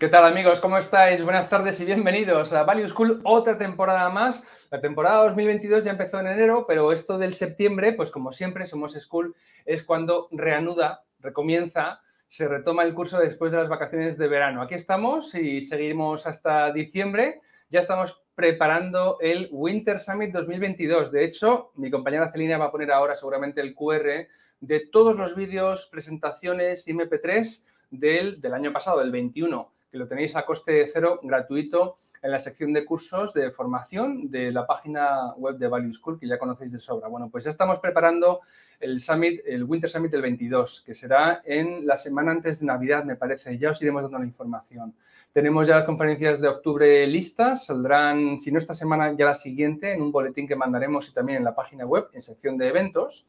¿Qué tal amigos? ¿Cómo estáis? Buenas tardes y bienvenidos a Value School, otra temporada más. La temporada 2022 ya empezó en enero, pero esto del septiembre, pues como siempre, Somos School es cuando reanuda, recomienza, se retoma el curso después de las vacaciones de verano. Aquí estamos y seguimos hasta diciembre. Ya estamos preparando el Winter Summit 2022. De hecho, mi compañera Celina va a poner ahora seguramente el QR de todos los vídeos, presentaciones y MP3 del, año pasado, el 21 que lo tenéis a coste cero gratuito en la sección de cursos de formación de la página web de Value School, que ya conocéis de sobra. Bueno, pues ya estamos preparando el Summit, el Winter Summit del 22, que será en la semana antes de Navidad, me parece. Ya os iremos dando la información. Tenemos ya las conferencias de octubre listas, saldrán, si no esta semana, ya la siguiente, en un boletín que mandaremos y también en la página web, en sección de eventos.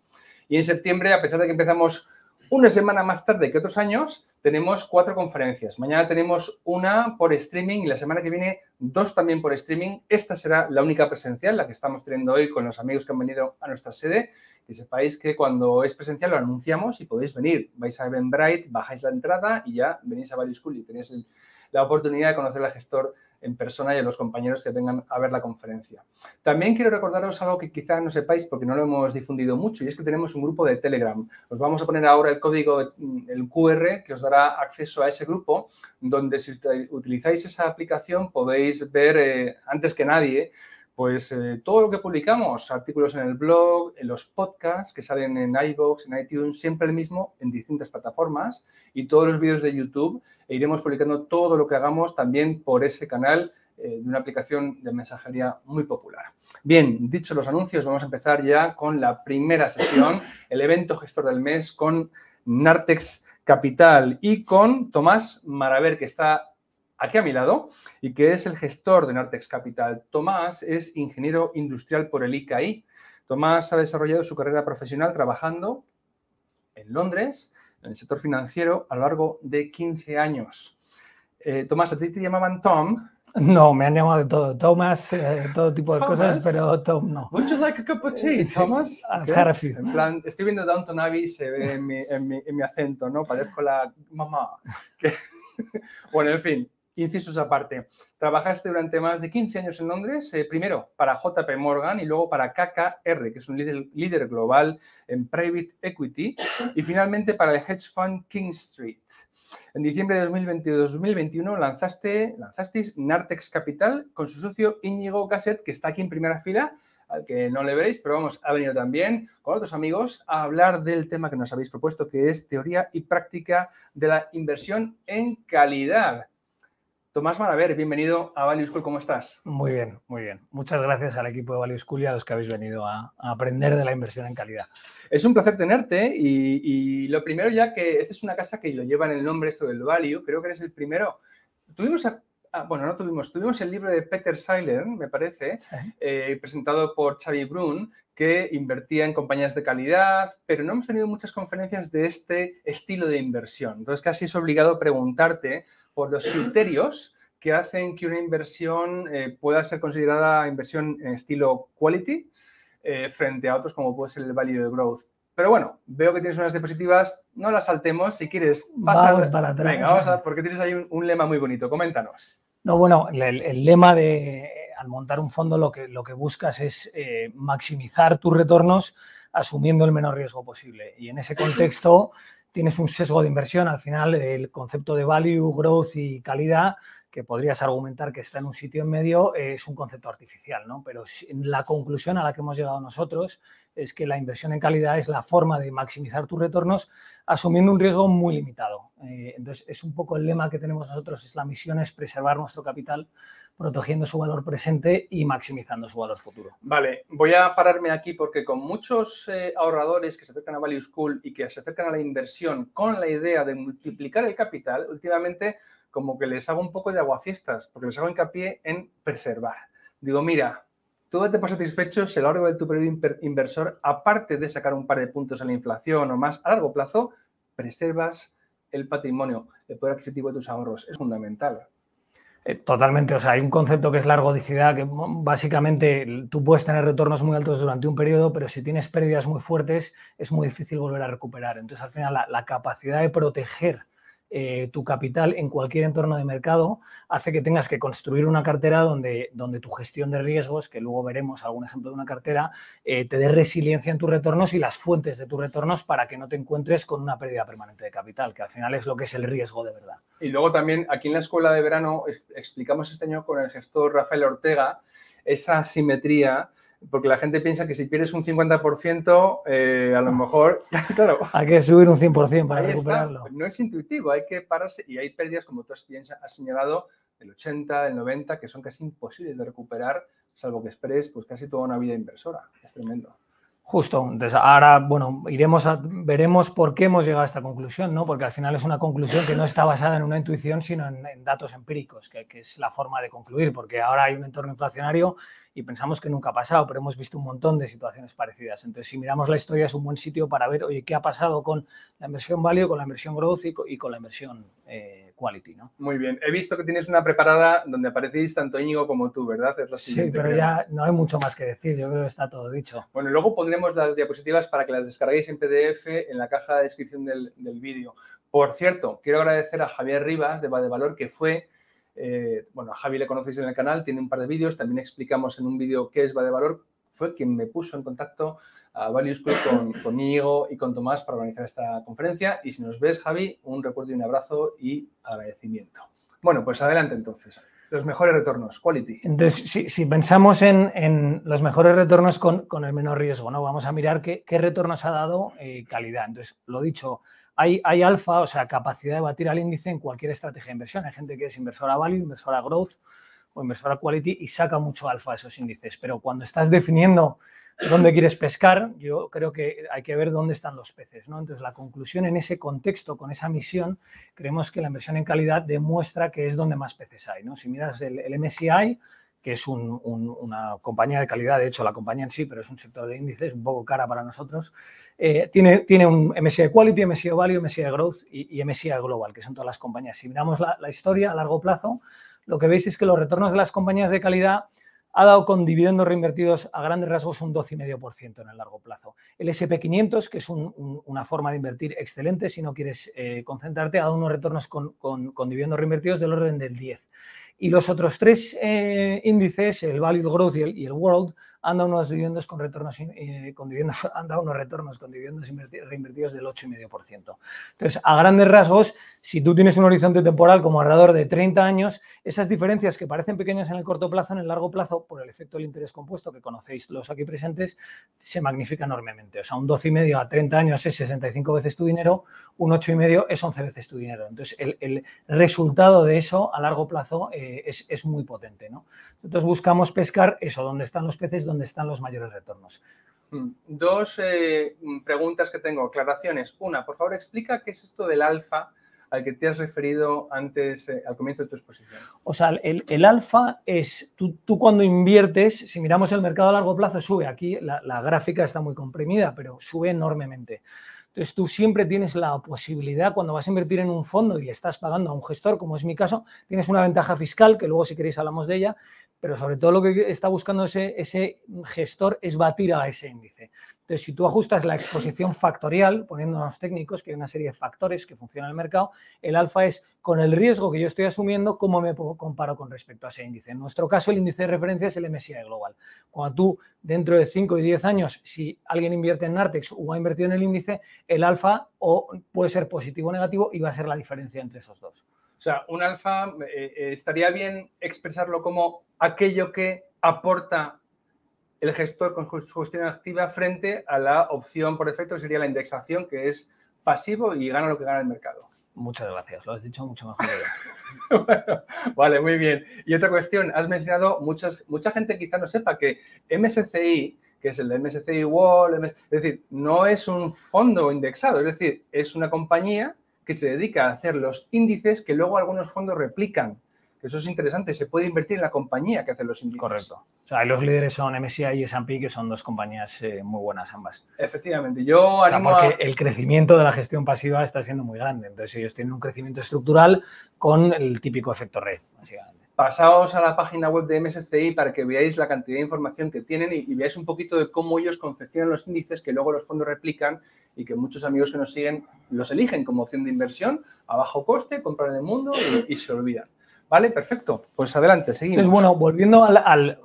Y en septiembre, a pesar de que empezamos una semana más tarde que otros años, tenemos cuatro conferencias. Mañana tenemos una por streaming y la semana que viene dos también por streaming. Esta será la única presencial, la que estamos teniendo hoy con los amigos que han venido a nuestra sede. Que sepáis que cuando es presencial lo anunciamos y podéis venir. Vais a Eventbrite, bajáis la entrada y ya venís a Value School y tenéis la oportunidad de conocer al gestor en persona y a los compañeros que vengan a ver la conferencia. También quiero recordaros algo que quizá no sepáis porque no lo hemos difundido mucho y es que tenemos un grupo de Telegram. Os vamos a poner ahora el código, mm, el QR, que os dará acceso a ese grupo, donde si utilizáis esa aplicación podéis ver eh, antes que nadie pues eh, todo lo que publicamos, artículos en el blog, en los podcasts que salen en iVoox, en iTunes, siempre el mismo en distintas plataformas y todos los vídeos de YouTube e iremos publicando todo lo que hagamos también por ese canal eh, de una aplicación de mensajería muy popular. Bien, dicho los anuncios, vamos a empezar ya con la primera sesión, el evento gestor del mes con Nartex Capital y con Tomás Maraver, que está aquí a mi lado y que es el gestor de Nartex Capital. Tomás es ingeniero industrial por el ICAI. Tomás ha desarrollado su carrera profesional trabajando en Londres, en el sector financiero, a lo largo de 15 años. Eh, Tomás, ¿a ti te llamaban Tom? No, me han llamado de todo. Tomás, eh, todo tipo de cosas, pero Tom no. Would you like a cup of tea, eh, En plan, estoy viendo Downton Abbey, se ve en mi, en mi acento, ¿no? Parezco la mamá. bueno, en fin, Incisos aparte, trabajaste durante más de 15 años en Londres, eh, primero para JP Morgan y luego para KKR, que es un líder, global en private equity, y finalmente para el hedge fund King Street. En diciembre de 2020-2021 lanzaste, lanzasteis Nartex Capital con su socio Íñigo Gasset, que está aquí en primera fila, al que no le veréis, pero vamos, ha venido también con otros amigos a hablar del tema que nos habéis propuesto, que es teoría y práctica de la inversión en calidad. Tomás Maraver, bienvenido a Value School, ¿cómo estás? Muy bien, muy bien. Muchas gracias al equipo de Value School y a los que habéis venido a, aprender de la inversión en calidad. Es un placer tenerte ¿eh? y, lo primero ya que esta es una casa que lo lleva en el nombre esto del Value, creo que eres el primero. Tuvimos, bueno, no tuvimos, tuvimos el libro de Peter Seiler, me parece, eh, presentado por Xavi Brun, que invertía en compañías de calidad, pero no hemos tenido muchas conferencias de este estilo de inversión. Entonces casi es obligado preguntarte por los criterios que hacen que una inversión eh, pueda ser considerada inversión en estilo quality eh, frente a otros como puede ser el value de growth. Pero bueno, veo que tienes unas diapositivas, no las saltemos, si quieres, Vamos para atrás. Venga, vamos porque tienes ahí un, lema muy bonito, coméntanos. No, bueno, el, lema de al montar un fondo lo que, lo que buscas es eh, maximizar tus retornos asumiendo el menor riesgo posible. Y en ese contexto tienes un sesgo de inversión, al final el concepto de value, growth y calidad, que podrías argumentar que está en un sitio en medio, es un concepto artificial, ¿no? Pero la conclusión a la que hemos llegado nosotros es que la inversión en calidad es la forma de maximizar tus retornos asumiendo un riesgo muy limitado. Eh, entonces, es un poco el lema que tenemos nosotros, es la misión es preservar nuestro capital protegiendo su valor presente y maximizando su valor futuro. Vale, voy a pararme aquí porque con muchos eh, ahorradores que se acercan a Value School y que se acercan a la inversión con la idea de multiplicar el capital, últimamente como que les hago un poco de aguafiestas, porque les hago hincapié en preservar. Digo, mira, tú date por satisfecho si a lo largo de tu periodo inversor, aparte de sacar un par de puntos a la inflación o más a largo plazo, preservas el patrimonio, el poder adquisitivo de tus ahorros. Es fundamental. Eh, totalmente, o sea, hay un concepto que es la ergodicidad, que básicamente tú puedes tener retornos muy altos durante un periodo, pero si tienes pérdidas muy fuertes es muy difícil volver a recuperar. Entonces, al final, la capacidad de proteger eh, tu capital en cualquier entorno de mercado hace que tengas que construir una cartera donde, tu gestión de riesgos, que luego veremos algún ejemplo de una cartera, eh, te dé resiliencia en tus retornos y las fuentes de tus retornos para que no te encuentres con una pérdida permanente de capital, que al final es lo que es el riesgo de verdad. Y luego también aquí en la escuela de verano explicamos este año con el gestor Rafael Ortega esa simetría porque la gente piensa que si pierdes un 50%, eh, a lo mejor, claro. Hay que subir un 100% para recuperarlo. No es intuitivo, hay que pararse y hay pérdidas, como tú has señalado, del 80, del 90, que son casi imposibles de recuperar, salvo que esperes pues casi toda una vida inversora. Es tremendo. Justo, entonces ahora, bueno, iremos a, veremos por qué hemos llegado a esta conclusión, ¿no? Porque al final es una conclusión que no está basada en una intuición, sino en, datos empíricos, que, es la forma de concluir, porque ahora hay un entorno inflacionario y pensamos que nunca ha pasado, pero hemos visto un montón de situaciones parecidas. Entonces, si miramos la historia, es un buen sitio para ver, oye, qué ha pasado con la inversión value, con la inversión growth y con, y con la inversión eh, quality, ¿no? Muy bien. He visto que tienes una preparada donde aparecéis tanto Íñigo como tú, ¿verdad? Es sí, pero ya no hay mucho más que decir. Yo creo que está todo dicho. Bueno, luego pondremos las diapositivas para que las descarguéis en PDF en la caja de descripción del, vídeo. Por cierto, quiero agradecer a Javier Rivas de VaDeValor Valor, que fue eh, bueno, a Javi le conocéis en el canal, tiene un par de vídeos, también explicamos en un vídeo qué es Va Valor, fue quien me puso en contacto a Values conmigo y con Tomás para organizar esta conferencia. Y si nos ves, Javi, un recuerdo y un abrazo y agradecimiento. Bueno, pues adelante entonces. Los mejores retornos, quality. Entonces, si, pensamos en, los mejores retornos con, el menor riesgo, ¿no? Vamos a mirar qué, qué retornos ha dado eh, calidad. Entonces, lo dicho, hay, hay alfa, o sea, capacidad de batir al índice en cualquier estrategia de inversión. Hay gente que es inversora value, inversora growth, o inversora quality y saca mucho alfa a esos índices. Pero cuando estás definiendo dónde quieres pescar, yo creo que hay que ver dónde están los peces. ¿no? Entonces, la conclusión en ese contexto, con esa misión, creemos que la inversión en calidad demuestra que es donde más peces hay. ¿no? Si miras el, MSCI, que es una compañía de calidad, de hecho la compañía en sí, pero es un sector de índices un poco cara para nosotros, eh, tiene, tiene un MSCI Quality, MSCI Value, MSCI Growth y, y MSCI Global, que son todas las compañías. Si miramos la historia a largo plazo, lo que veis es que los retornos de las compañías de calidad ha dado con dividendos reinvertidos a grandes rasgos un 12,5% en el largo plazo. El SP500, que es una forma de invertir excelente si no quieres eh, concentrarte, ha dado unos retornos con, dividendos reinvertidos del orden del 10. Y los otros tres eh, índices, el Value Growth y el World, han unos eh, dividendos con retornos, con dividendos, han unos retornos con dividendos reinvertidos del 8,5%. Entonces, a grandes rasgos, si tú tienes un horizonte temporal como alrededor de 30 años, esas diferencias que parecen pequeñas en el corto plazo, en el largo plazo, por el efecto del interés compuesto que conocéis los aquí presentes, se magnifica enormemente. O sea, un 12,5 a 30 años es 65 veces tu dinero, un 8,5 es 11 veces tu dinero. Entonces, el, resultado de eso a largo plazo eh, es, muy potente. ¿no? Nosotros buscamos pescar eso, donde están los peces, donde están los mayores retornos. Mm, dos eh, mm, preguntas que tengo, aclaraciones. Una, por favor, explica qué es esto del alfa al que te has referido antes, eh, al comienzo de tu exposición. O sea, el, alfa es, tú, tú, cuando inviertes, si miramos el mercado a largo plazo, sube. Aquí la, la gráfica está muy comprimida, pero sube enormemente. Entonces tú siempre tienes la posibilidad, cuando vas a invertir en un fondo y le estás pagando a un gestor, como es mi caso, tienes una ventaja fiscal, que luego si queréis hablamos de ella, pero sobre todo lo que está buscando ese, gestor es batir a ese índice. Entonces, si tú ajustas la exposición factorial, poniéndonos técnicos, que hay una serie de factores que funcionan en el mercado, el alfa es con el riesgo que yo estoy asumiendo, cómo me comparo con respecto a ese índice. En nuestro caso, el índice de referencia es el MSI Global. Cuando tú, dentro de 5 y 10 años, si alguien invierte en Nartex o ha invertido en el índice, el alfa o puede ser positivo o negativo y va a ser la diferencia entre esos dos. O sea, un alfa eh, eh, estaría bien expresarlo como aquello que aporta el gestor con su gestión activa frente a la opción por defecto, que sería la indexación, que es pasivo y gana lo que gana el mercado. Muchas gracias, lo has dicho mucho mejor vale, muy bien. Y otra cuestión, has mencionado, muchas, mucha gente quizá no sepa que MSCI, que es el de MSCI Wall, es decir, no es un fondo indexado, es decir, es una compañía se dedica a hacer los índices que luego algunos fondos replican. Eso es interesante, se puede invertir en la compañía que hace los índices. Correcto. O sea, los líderes son MSCI y S&P, que son dos compañías eh, muy buenas ambas. Efectivamente, yo animo porque el crecimiento de la gestión pasiva está siendo muy grande, entonces ellos tienen un crecimiento estructural con el típico efecto red, Pasaos a la página web de MSCI para que veáis la cantidad de información que tienen y, veáis un poquito de cómo ellos confeccionan los índices que luego los fondos replican y que muchos amigos que nos siguen los eligen como opción de inversión a bajo coste, compran el mundo y, se olvidan. Vale, perfecto. Pues adelante, seguimos. bueno, volviendo al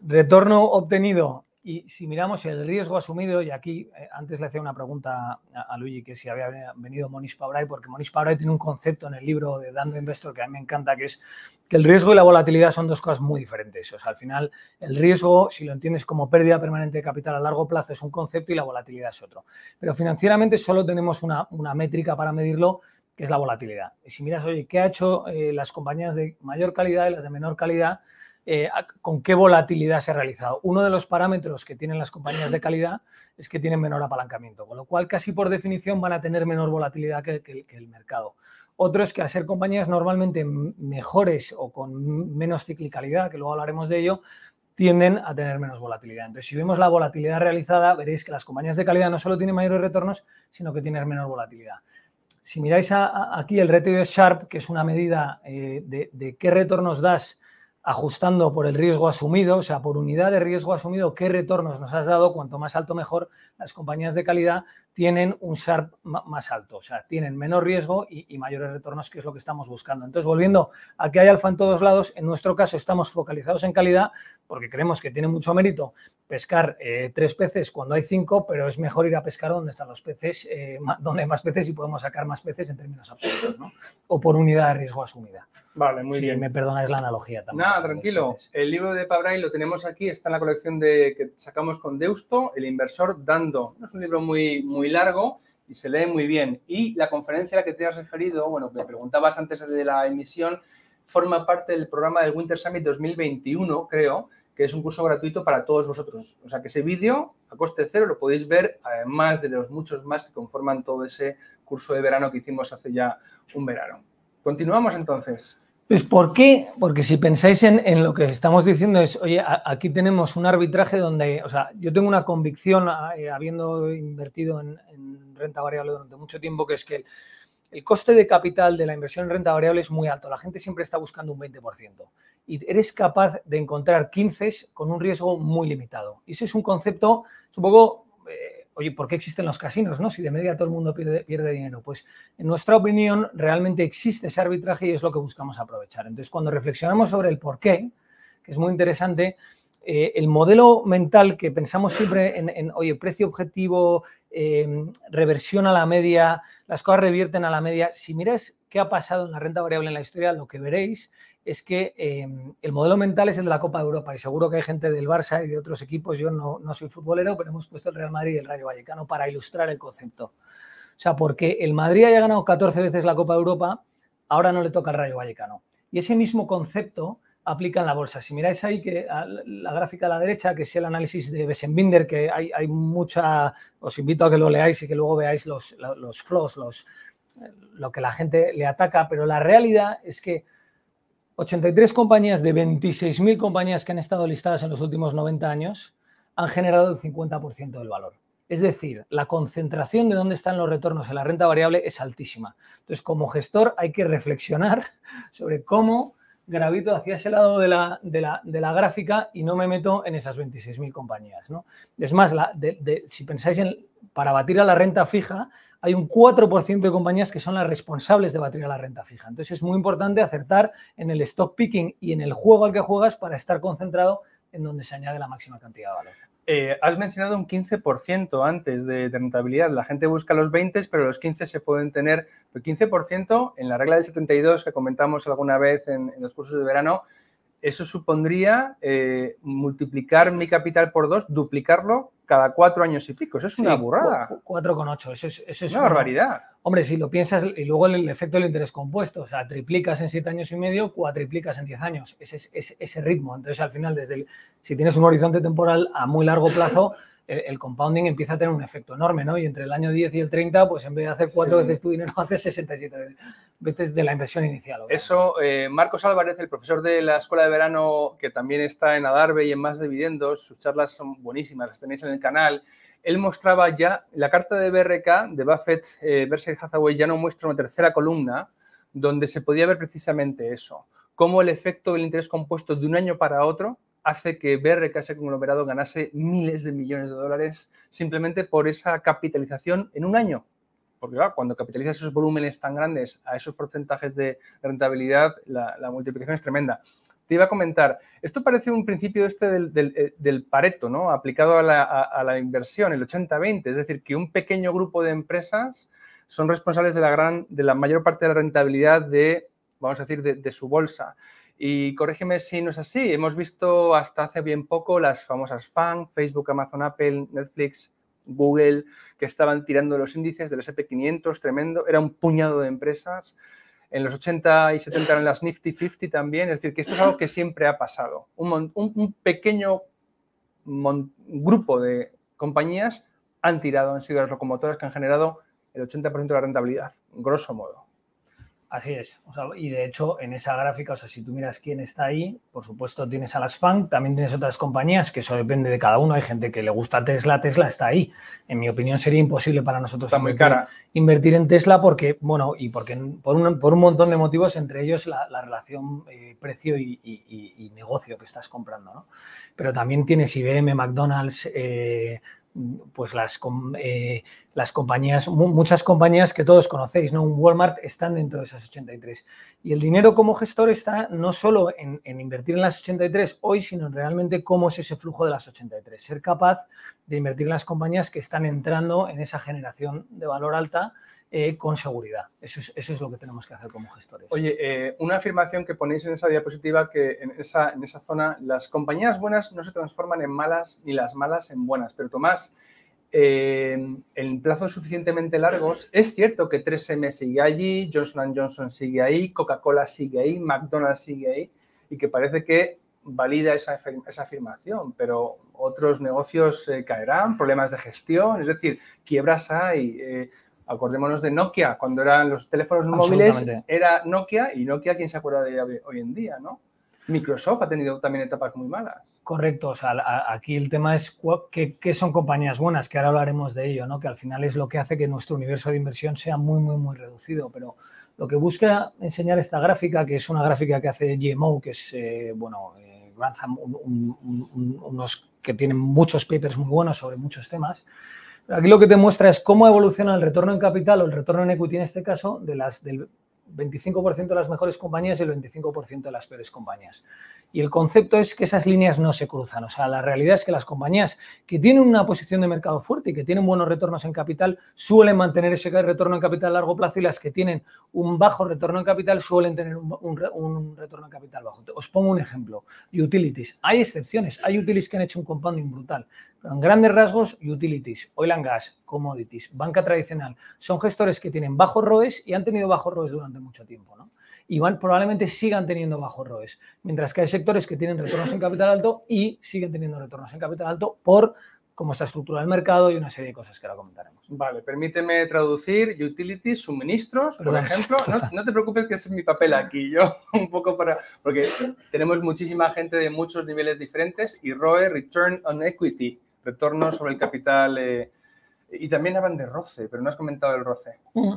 retorno obtenido y si miramos el riesgo asumido, y aquí eh, antes le hacía una pregunta a, Luigi que si había venido Monis Pabrai, porque Monis Pabrai tiene un concepto en el libro de Dando Investor que a mí me encanta, que es que el riesgo y la volatilidad son dos cosas muy diferentes. O sea, al final, el riesgo, si lo entiendes como pérdida permanente de capital a largo plazo, es un concepto y la volatilidad es otro. Pero financieramente solo tenemos una, métrica para medirlo, que es la volatilidad. Y si miras, oye, ¿qué ha hecho eh, las compañías de mayor calidad y las de menor calidad? Eh, con qué volatilidad se ha realizado. Uno de los parámetros que tienen las compañías de calidad es que tienen menor apalancamiento, con lo cual casi por definición van a tener menor volatilidad que, el mercado. Otro es que al ser compañías normalmente mejores o con menos ciclicalidad, que luego hablaremos de ello, tienden a tener menos volatilidad. Entonces, si vemos la volatilidad realizada, veréis que las compañías de calidad no solo tienen mayores retornos, sino que tienen menor volatilidad. Si miráis aquí el ratio de Sharp, que es una medida eh, de, de, qué retornos das ajustando por el riesgo asumido, o sea, por unidad de riesgo asumido, qué retornos nos has dado, cuanto más alto mejor, las compañías de calidad tienen un SHARP más alto, o sea, tienen menos riesgo y, mayores retornos, que es lo que estamos buscando. Entonces, volviendo a que hay alfa en todos lados, en nuestro caso estamos focalizados en calidad porque creemos que tiene mucho mérito pescar eh, tres peces cuando hay cinco, pero es mejor ir a pescar donde están los peces, eh, donde hay más peces y podemos sacar más peces en términos absolutos, O por unidad de riesgo asumida. Vale, muy bien. me perdonáis la analogía también. Nada, tranquilo. El libro de Pabrai lo tenemos aquí, está en la colección de, que sacamos con Deusto, El inversor dando. Es un libro muy, muy largo y se lee muy bien. Y la conferencia a la que te has referido, bueno, me preguntabas antes de la emisión, forma parte del programa del Winter Summit 2021, creo, que es un curso gratuito para todos vosotros. O sea que ese vídeo a coste cero lo podéis ver, además de los muchos más que conforman todo ese curso de verano que hicimos hace ya un verano. Continuamos entonces. Pues ¿por qué? Porque si pensáis en, lo que estamos diciendo es, oye, aquí tenemos un arbitraje donde, o sea, yo tengo una convicción, eh, habiendo invertido en, renta variable durante mucho tiempo, que es que el, coste de capital de la inversión en renta variable es muy alto. La gente siempre está buscando un 20%. Y eres capaz de encontrar 15 con un riesgo muy limitado. Y eso es un concepto, es eh, oye, ¿por qué existen los casinos? No? Si de media todo el mundo pierde, dinero. Pues en nuestra opinión realmente existe ese arbitraje y es lo que buscamos aprovechar. Entonces, cuando reflexionamos sobre el por qué, que es muy interesante, eh, el modelo mental que pensamos siempre en, oye, precio objetivo, em, reversión a la media, las cosas revierten a la media, si miráis qué ha pasado en la renta variable en la historia, lo que veréis es que em, el modelo mental es el de la Copa de Europa y seguro que hay gente del Barça y de otros equipos, yo no, soy futbolero, pero hemos puesto el Real Madrid y el Rayo Vallecano para ilustrar el concepto. O sea, porque el Madrid haya ganado 14 veces la Copa de Europa, ahora no le toca al Rayo Vallecano. Y ese mismo concepto aplica en la bolsa. Si miráis ahí que la gráfica a la derecha, que es el análisis de Besenbinder, que hay, mucha, os invito a que lo leáis y que luego veáis los, los flows, los, lo que la gente le ataca, pero la realidad es que 83 compañías de 26.000 compañías que han estado listadas en los últimos 90 años han generado el 50% del valor. Es decir, la concentración de dónde están los retornos en la renta variable es altísima. Entonces, como gestor hay que reflexionar sobre cómo gravito hacia ese lado de la, gráfica y no me meto en esas 26.000 compañías. Es más, si pensáis en, para batir a la renta fija, hay un 4% de compañías que son las responsables de batir a la renta fija. Entonces es muy importante acertar en el stock picking y en el juego al que juegas para estar concentrado en donde se añade la máxima cantidad de valor. Eh, has mencionado un 15% antes de, rentabilidad. La gente busca los 20, pero los 15 se pueden tener. El 15% en la regla del 72 que comentamos alguna vez en, los cursos de verano, eso supondría eh, multiplicar mi capital por dos, duplicarlo cada cuatro años y pico. Eso es una burrada. 4,8, con es, eso es una, barbaridad. Hombre, si lo piensas, y luego el, efecto del interés compuesto, o sea, triplicas en siete años y medio, cuatriplicas en diez años, ese es ese ritmo. Entonces, al final, desde el, si tienes un horizonte temporal a muy largo plazo, el, compounding empieza a tener un efecto enorme, ¿no? Y entre el año 10 y el 30, pues en vez de hacer cuatro veces tu dinero, haces 67 veces de la inversión inicial. Eso, eh, Marcos Álvarez, el profesor de la Escuela de Verano, que también está en Adarve y en Más Dividendos, sus charlas son buenísimas, las tenéis en el canal él mostraba ya la carta de BRK de Buffett versus eh, Hathaway ya no muestra una tercera columna donde se podía ver precisamente eso, cómo el efecto del interés compuesto de un año para otro hace que ese Conglomerado ganase miles de millones de dólares simplemente por esa capitalización en un año. Porque cuando capitalizas esos volúmenes tan grandes a esos porcentajes de rentabilidad, la, multiplicación es tremenda. Te iba a comentar, esto parece un principio este del, eh, Pareto, ¿no? Aplicado a la, inversión, el 80-20, es decir, que un pequeño grupo de empresas son responsables de la, gran, de la mayor parte de la rentabilidad de, vamos a decir, de su bolsa. Y corrígeme si no es así, hemos visto hasta hace bien poco las famosas FAN, Facebook, Amazon, Apple, Netflix, Google, que estaban tirando los índices del SP500, tremendo, era un puñado de empresas. En los 80 y 70 eran las Nifty 50 también, es decir, que esto es algo que siempre ha pasado. Un, un pequeño grupo de compañías han tirado, han sido las locomotoras que han generado el 80% de la rentabilidad, grosso modo. Así es. y de hecho, en esa gráfica, o sea, si tú miras quién está ahí, por supuesto tienes a las FANG, también tienes otras compañías, que eso depende de cada uno. Hay gente que le gusta Tesla, Tesla está ahí. En mi opinión, sería imposible para nosotros invertir, en Tesla porque, bueno, y porque por un, montón de motivos, entre ellos la, relación eh, precio y, negocio que estás comprando, ¿no? Pero también tienes IBM, McDonald's, eh, pues las, eh, las compañías, muchas compañías que todos conocéis, ¿no? Walmart están dentro de esas 83. Y el dinero como gestor está no solo en, en, invertir en las 83 hoy, sino en realmente cómo es ese flujo de las 83. Ser capaz de invertir en las compañías que están entrando en esa generación de valor alta eh, con seguridad. Eso es, lo que tenemos que hacer como gestores. Oye, eh, una afirmación que ponéis en esa diapositiva, que en esa, en esa zona las compañías buenas no se transforman en malas ni las malas en buenas. Pero Tomás, eh, en plazos suficientemente largos, es cierto que 3M sigue allí, Johnson Johnson sigue ahí, Coca-Cola sigue ahí, McDonald's sigue ahí, y que parece que valida esa, afirmación, pero otros negocios caerán, problemas de gestión, es decir, quiebras hay. Acordémonos de Nokia, cuando eran los teléfonos móviles, era Nokia y Nokia, ¿quién se acuerda de ella hoy en día, no? Microsoft ha tenido también etapas muy malas. Correcto, o sea, aquí el tema es qué son compañías buenas, que ahora hablaremos de ello, ¿no? Que al final es lo que hace que nuestro universo de inversión sea muy, muy, muy reducido. Pero lo que busca enseñar esta gráfica, que es una gráfica que hace GMO, que es, eh, bueno, eh, unos que tienen muchos papers muy buenos sobre muchos temas, Aquí lo que te muestra es cómo evoluciona el retorno en capital o el retorno en equity en este caso de las, del 25% de las mejores compañías y el 25% de las peores compañías. Y el concepto es que esas líneas no se cruzan. O sea, la realidad es que las compañías que tienen una posición de mercado fuerte y que tienen buenos retornos en capital suelen mantener ese retorno en capital a largo plazo y las que tienen un bajo retorno en capital suelen tener un, retorno en capital bajo. Os pongo un ejemplo. Utilities. Hay excepciones. Hay utilities que han hecho un compounding brutal. en grandes rasgos, utilities, oil and gas, commodities, banca tradicional, son gestores que tienen bajos ROEs y han tenido bajos ROEs durante mucho tiempo, ¿no? Y van, probablemente sigan teniendo bajos ROEs, mientras que hay sectores que tienen retornos en capital alto y siguen teniendo retornos en capital alto por cómo está estructurado el mercado y una serie de cosas que ahora comentaremos. Vale, permíteme traducir utilities, suministros, por ejemplo. No, te preocupes que ese es mi papel aquí, yo un poco para... Porque tenemos muchísima gente de muchos niveles diferentes y ROE, Return on Equity, retorno sobre el capital eh, y también hablan de roce, pero no has comentado el roce. Mm.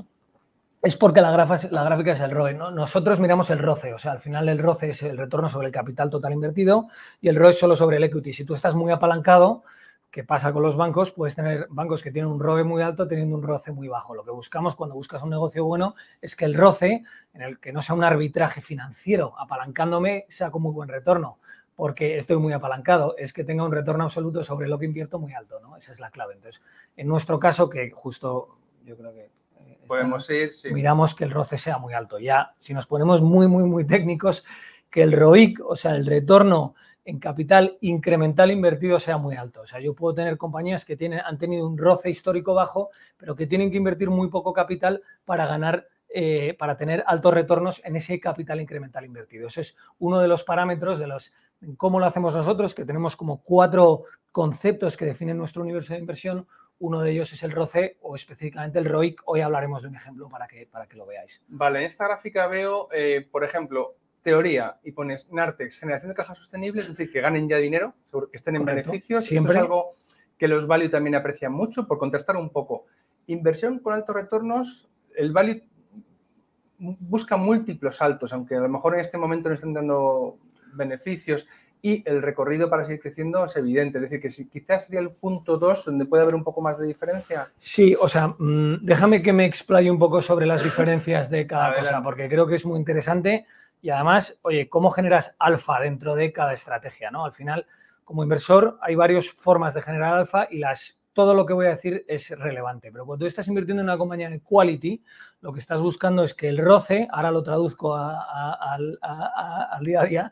Es porque la, la gráfica es el ROE. Nosotros miramos el roce, o sea, al final el roce es el retorno sobre el capital total invertido y el ROE es solo sobre el equity. Si tú estás muy apalancado, ¿qué pasa con los bancos, puedes tener bancos que tienen un ROE muy alto teniendo un roce muy bajo. Lo que buscamos cuando buscas un negocio bueno es que el roce, en el que no sea un arbitraje financiero, apalancándome, sea con muy buen retorno porque estoy muy apalancado, es que tenga un retorno absoluto sobre lo que invierto muy alto, ¿no? Esa es la clave. Entonces, en nuestro caso, que justo yo creo que eh, podemos ir, sí. miramos que el roce sea muy alto. Ya, si nos ponemos muy, muy, muy técnicos, que el ROIC, o sea, el retorno en capital incremental invertido sea muy alto. O sea, yo puedo tener compañías que tienen, han tenido un roce histórico bajo, pero que tienen que invertir muy poco capital para ganar, eh, para tener altos retornos en ese capital incremental invertido. Eso es uno de los parámetros de los cómo lo hacemos nosotros, que tenemos como cuatro conceptos que definen nuestro universo de inversión. Uno de ellos es el ROCE o específicamente el ROIC. Hoy hablaremos de un ejemplo para que, para que lo veáis. Vale, en esta gráfica veo, eh, por ejemplo, teoría y pones Nartex, generación de caja sostenible, es decir, que ganen ya dinero, que estén en beneficio. beneficios. Siempre. es algo que los value también aprecian mucho, por contrastar un poco. Inversión con altos retornos, el value busca múltiplos altos, aunque a lo mejor en este momento no estén dando beneficios y el recorrido para seguir creciendo es evidente. Es decir, que si quizás sería el punto 2 donde puede haber un poco más de diferencia. Sí, o sea, mm, déjame que me explaye un poco sobre las diferencias de cada cosa, porque creo que es muy interesante y además, oye, ¿cómo generas alfa dentro de cada estrategia? ¿no? Al final, como inversor, hay varias formas de generar alfa y las todo lo que voy a decir es relevante. Pero cuando estás invirtiendo en una compañía de quality, lo que estás buscando es que el roce, ahora lo traduzco al día a día,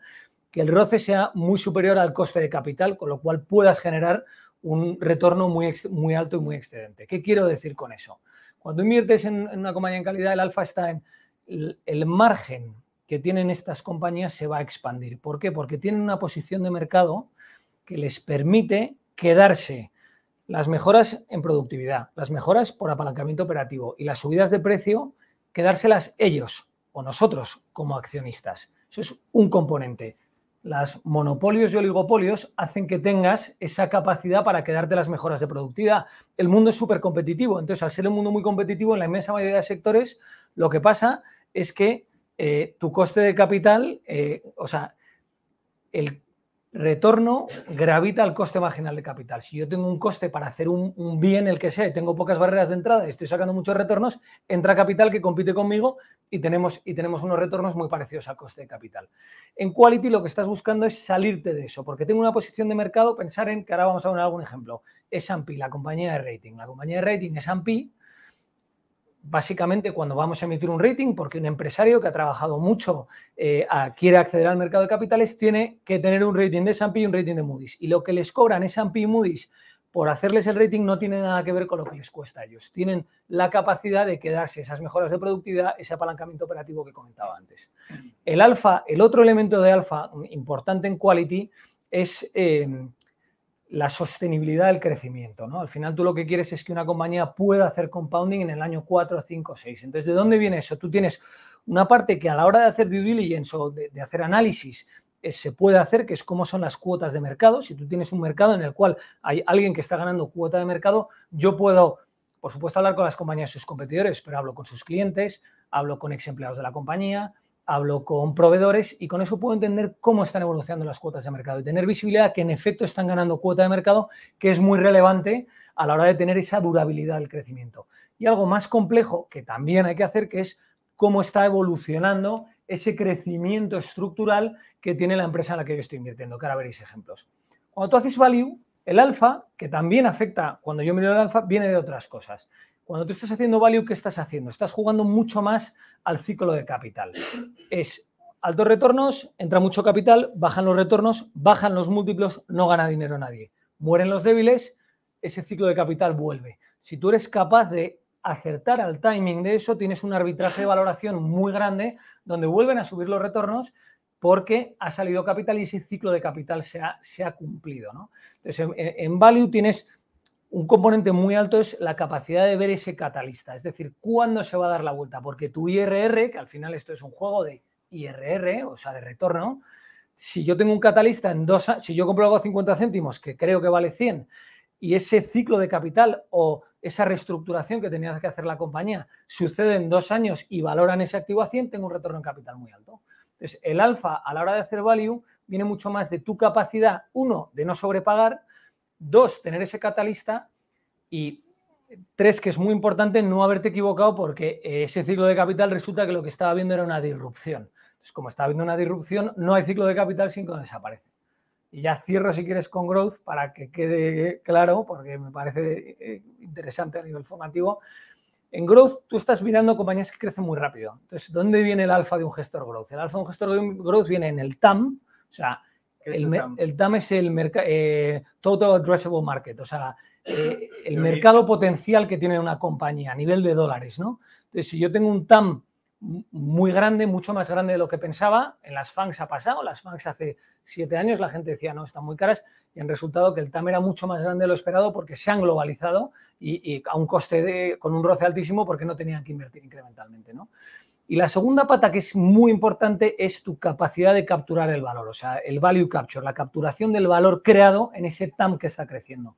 que el roce sea muy superior al coste de capital, con lo cual puedas generar un retorno muy, alto y muy excedente. ¿Qué quiero decir con eso? Cuando inviertes en, una compañía en calidad, el alfa está en el margen que tienen estas compañías se va a expandir. ¿Por qué? Porque tienen una posición de mercado que les permite quedarse las mejoras en productividad, las mejoras por apalancamiento operativo y las subidas de precio, quedárselas ellos o nosotros como accionistas. Eso es un componente. Las monopolios y oligopolios hacen que tengas esa capacidad para quedarte las mejoras de productividad. El mundo es súper competitivo, entonces al ser un mundo muy competitivo en la inmensa mayoría de sectores, lo que pasa es que eh, tu coste de capital, eh, o sea, el retorno gravita al coste marginal de capital. Si yo tengo un coste para hacer un, bien, el que sea, y tengo pocas barreras de entrada y estoy sacando muchos retornos, entra capital que compite conmigo y tenemos, y tenemos unos retornos muy parecidos al coste de capital. En Quality lo que estás buscando es salirte de eso, porque tengo una posición de mercado, pensar en, que ahora vamos a poner algún ejemplo, S&P, la compañía de rating. La compañía de rating S&P básicamente cuando vamos a emitir un rating, porque un empresario que ha trabajado mucho, eh, quiere acceder al mercado de capitales, tiene que tener un rating de S&P y un rating de Moody's. Y lo que les cobran S&P y Moody's por hacerles el rating no tiene nada que ver con lo que les cuesta a ellos. Tienen la capacidad de quedarse esas mejoras de productividad, ese apalancamiento operativo que comentaba antes. El alfa, el otro elemento de alfa importante en quality es... Eh, la sostenibilidad del crecimiento. ¿no? Al final tú lo que quieres es que una compañía pueda hacer compounding en el año 4, 5, 6. Entonces, ¿de dónde viene eso? Tú tienes una parte que a la hora de hacer due diligence o de, hacer análisis eh, se puede hacer, que es cómo son las cuotas de mercado. Si tú tienes un mercado en el cual hay alguien que está ganando cuota de mercado, yo puedo, por supuesto, hablar con las compañías, sus competidores, pero hablo con sus clientes, hablo con ex empleados de la compañía, hablo con proveedores y con eso puedo entender cómo están evolucionando las cuotas de mercado y tener visibilidad que en efecto están ganando cuota de mercado, que es muy relevante a la hora de tener esa durabilidad del crecimiento. Y algo más complejo que también hay que hacer, que es cómo está evolucionando ese crecimiento estructural que tiene la empresa en la que yo estoy invirtiendo, que ahora veréis ejemplos. Cuando tú haces value, el alfa, que también afecta cuando yo miro el alfa, viene de otras cosas. Cuando tú estás haciendo value, ¿qué estás haciendo? Estás jugando mucho más al ciclo de capital. Es altos retornos, entra mucho capital, bajan los retornos, bajan los múltiplos, no gana dinero nadie. Mueren los débiles, ese ciclo de capital vuelve. Si tú eres capaz de acertar al timing de eso, tienes un arbitraje de valoración muy grande donde vuelven a subir los retornos porque ha salido capital y ese ciclo de capital se ha, cumplido. ¿no? Entonces, en value tienes un componente muy alto es la capacidad de ver ese catalista, es decir, cuándo se va a dar la vuelta, porque tu IRR, que al final esto es un juego de IRR, o sea, de retorno, si yo tengo un catalista en dos, si yo compro algo a 50 céntimos, que creo que vale 100, y ese ciclo de capital o esa reestructuración que tenía que hacer la compañía sucede en dos años y valoran ese activo a 100, tengo un retorno en capital muy alto. Entonces, el alfa a la hora de hacer value viene mucho más de tu capacidad, uno, de no sobrepagar, Dos, tener ese catalista. Y tres, que es muy importante no haberte equivocado porque ese ciclo de capital resulta que lo que estaba viendo era una disrupción. Entonces, como estaba viendo una disrupción, no hay ciclo de capital sin que desaparece. Y ya cierro si quieres con growth para que quede claro, porque me parece eh, interesante a nivel formativo. En growth tú estás mirando compañías que crecen muy rápido. Entonces, ¿dónde viene el alfa de un gestor growth? El alfa de un gestor growth viene en el TAM, o sea, el, TAM. es el eh, Total Addressable Market, o sea, eh, el mercado potencial que tiene una compañía a nivel de dólares, ¿no? Entonces, si yo tengo un TAM muy grande, mucho más grande de lo que pensaba. En las FANGs ha pasado, las FANGs hace siete años la gente decía, no, están muy caras, y han resultado que el TAM era mucho más grande de lo esperado porque se han globalizado y, a un coste de, con un roce altísimo porque no tenían que invertir incrementalmente. ¿no? Y la segunda pata que es muy importante es tu capacidad de capturar el valor, o sea, el value capture, la capturación del valor creado en ese TAM que está creciendo.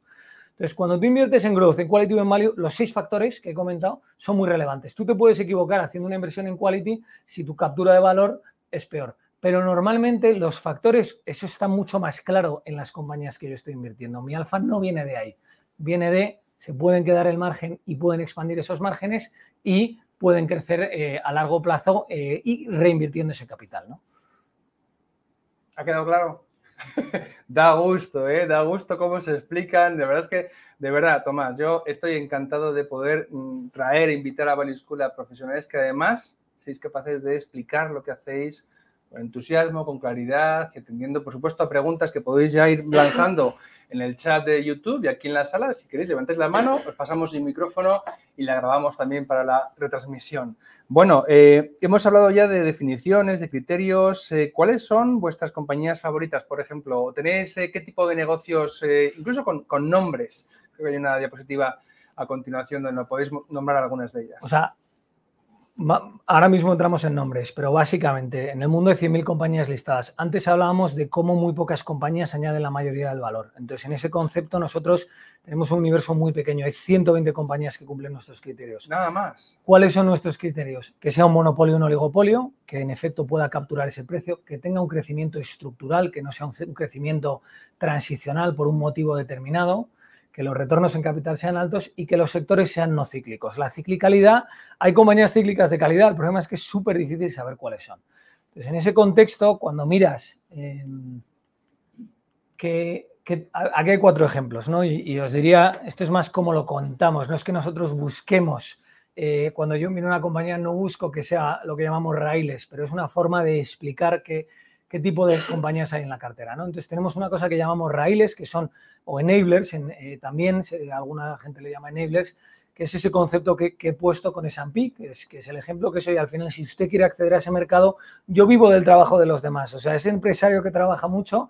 Entonces, cuando tú inviertes en growth, en quality o en value, los seis factores que he comentado son muy relevantes. Tú te puedes equivocar haciendo una inversión en quality si tu captura de valor es peor. Pero normalmente los factores, eso está mucho más claro en las compañías que yo estoy invirtiendo. Mi alfa no viene de ahí, viene de se pueden quedar el margen y pueden expandir esos márgenes y pueden crecer eh, a largo plazo eh, y reinvirtiendo ese capital. ¿no? ¿Ha quedado claro? da gusto, ¿eh? da gusto cómo se explican. De verdad es que, de verdad, Tomás, yo estoy encantado de poder mm, traer, invitar a Value profesionales que además seis capaces de explicar lo que hacéis, con entusiasmo, con claridad, y atendiendo, por supuesto, a preguntas que podéis ya ir lanzando en el chat de YouTube y aquí en la sala. Si queréis, levantéis la mano, os pasamos el micrófono y la grabamos también para la retransmisión. Bueno, eh, hemos hablado ya de definiciones, de criterios. Eh, ¿Cuáles son vuestras compañías favoritas, por ejemplo? ¿Tenéis eh, qué tipo de negocios, incluso con, nombres? Creo que hay una diapositiva a continuación donde podéis nombrar algunas de ellas. O sea, ahora mismo entramos en nombres, pero básicamente en el mundo de 100.000 compañías listadas, antes hablábamos de cómo muy pocas compañías añaden la mayoría del valor. Entonces, en ese concepto nosotros tenemos un universo muy pequeño, hay 120 compañías que cumplen nuestros criterios. Nada más. ¿Cuáles son nuestros criterios? Que sea un monopolio, o un oligopolio, que en efecto pueda capturar ese precio, que tenga un crecimiento estructural, que no sea un crecimiento transicional por un motivo determinado que los retornos en capital sean altos y que los sectores sean no cíclicos. La ciclicalidad, hay compañías cíclicas de calidad, el problema es que es súper difícil saber cuáles son. Entonces, en ese contexto, cuando miras em, aquí hay cuatro ejemplos, ¿no? Y, os diría, esto es más como lo contamos, no es que nosotros busquemos, eh, cuando yo miro una compañía no busco que sea lo que llamamos raíles, pero es una forma de explicar que qué tipo de compañías hay en la cartera. ¿no? Entonces tenemos una cosa que llamamos raíles, que son, o enablers, eh, también alguna gente le llama enablers, que es ese concepto que, he puesto con S&P, que es, que es el ejemplo que soy. Al final, si usted quiere acceder a ese mercado, yo vivo del trabajo de los demás. O sea, ese empresario que trabaja mucho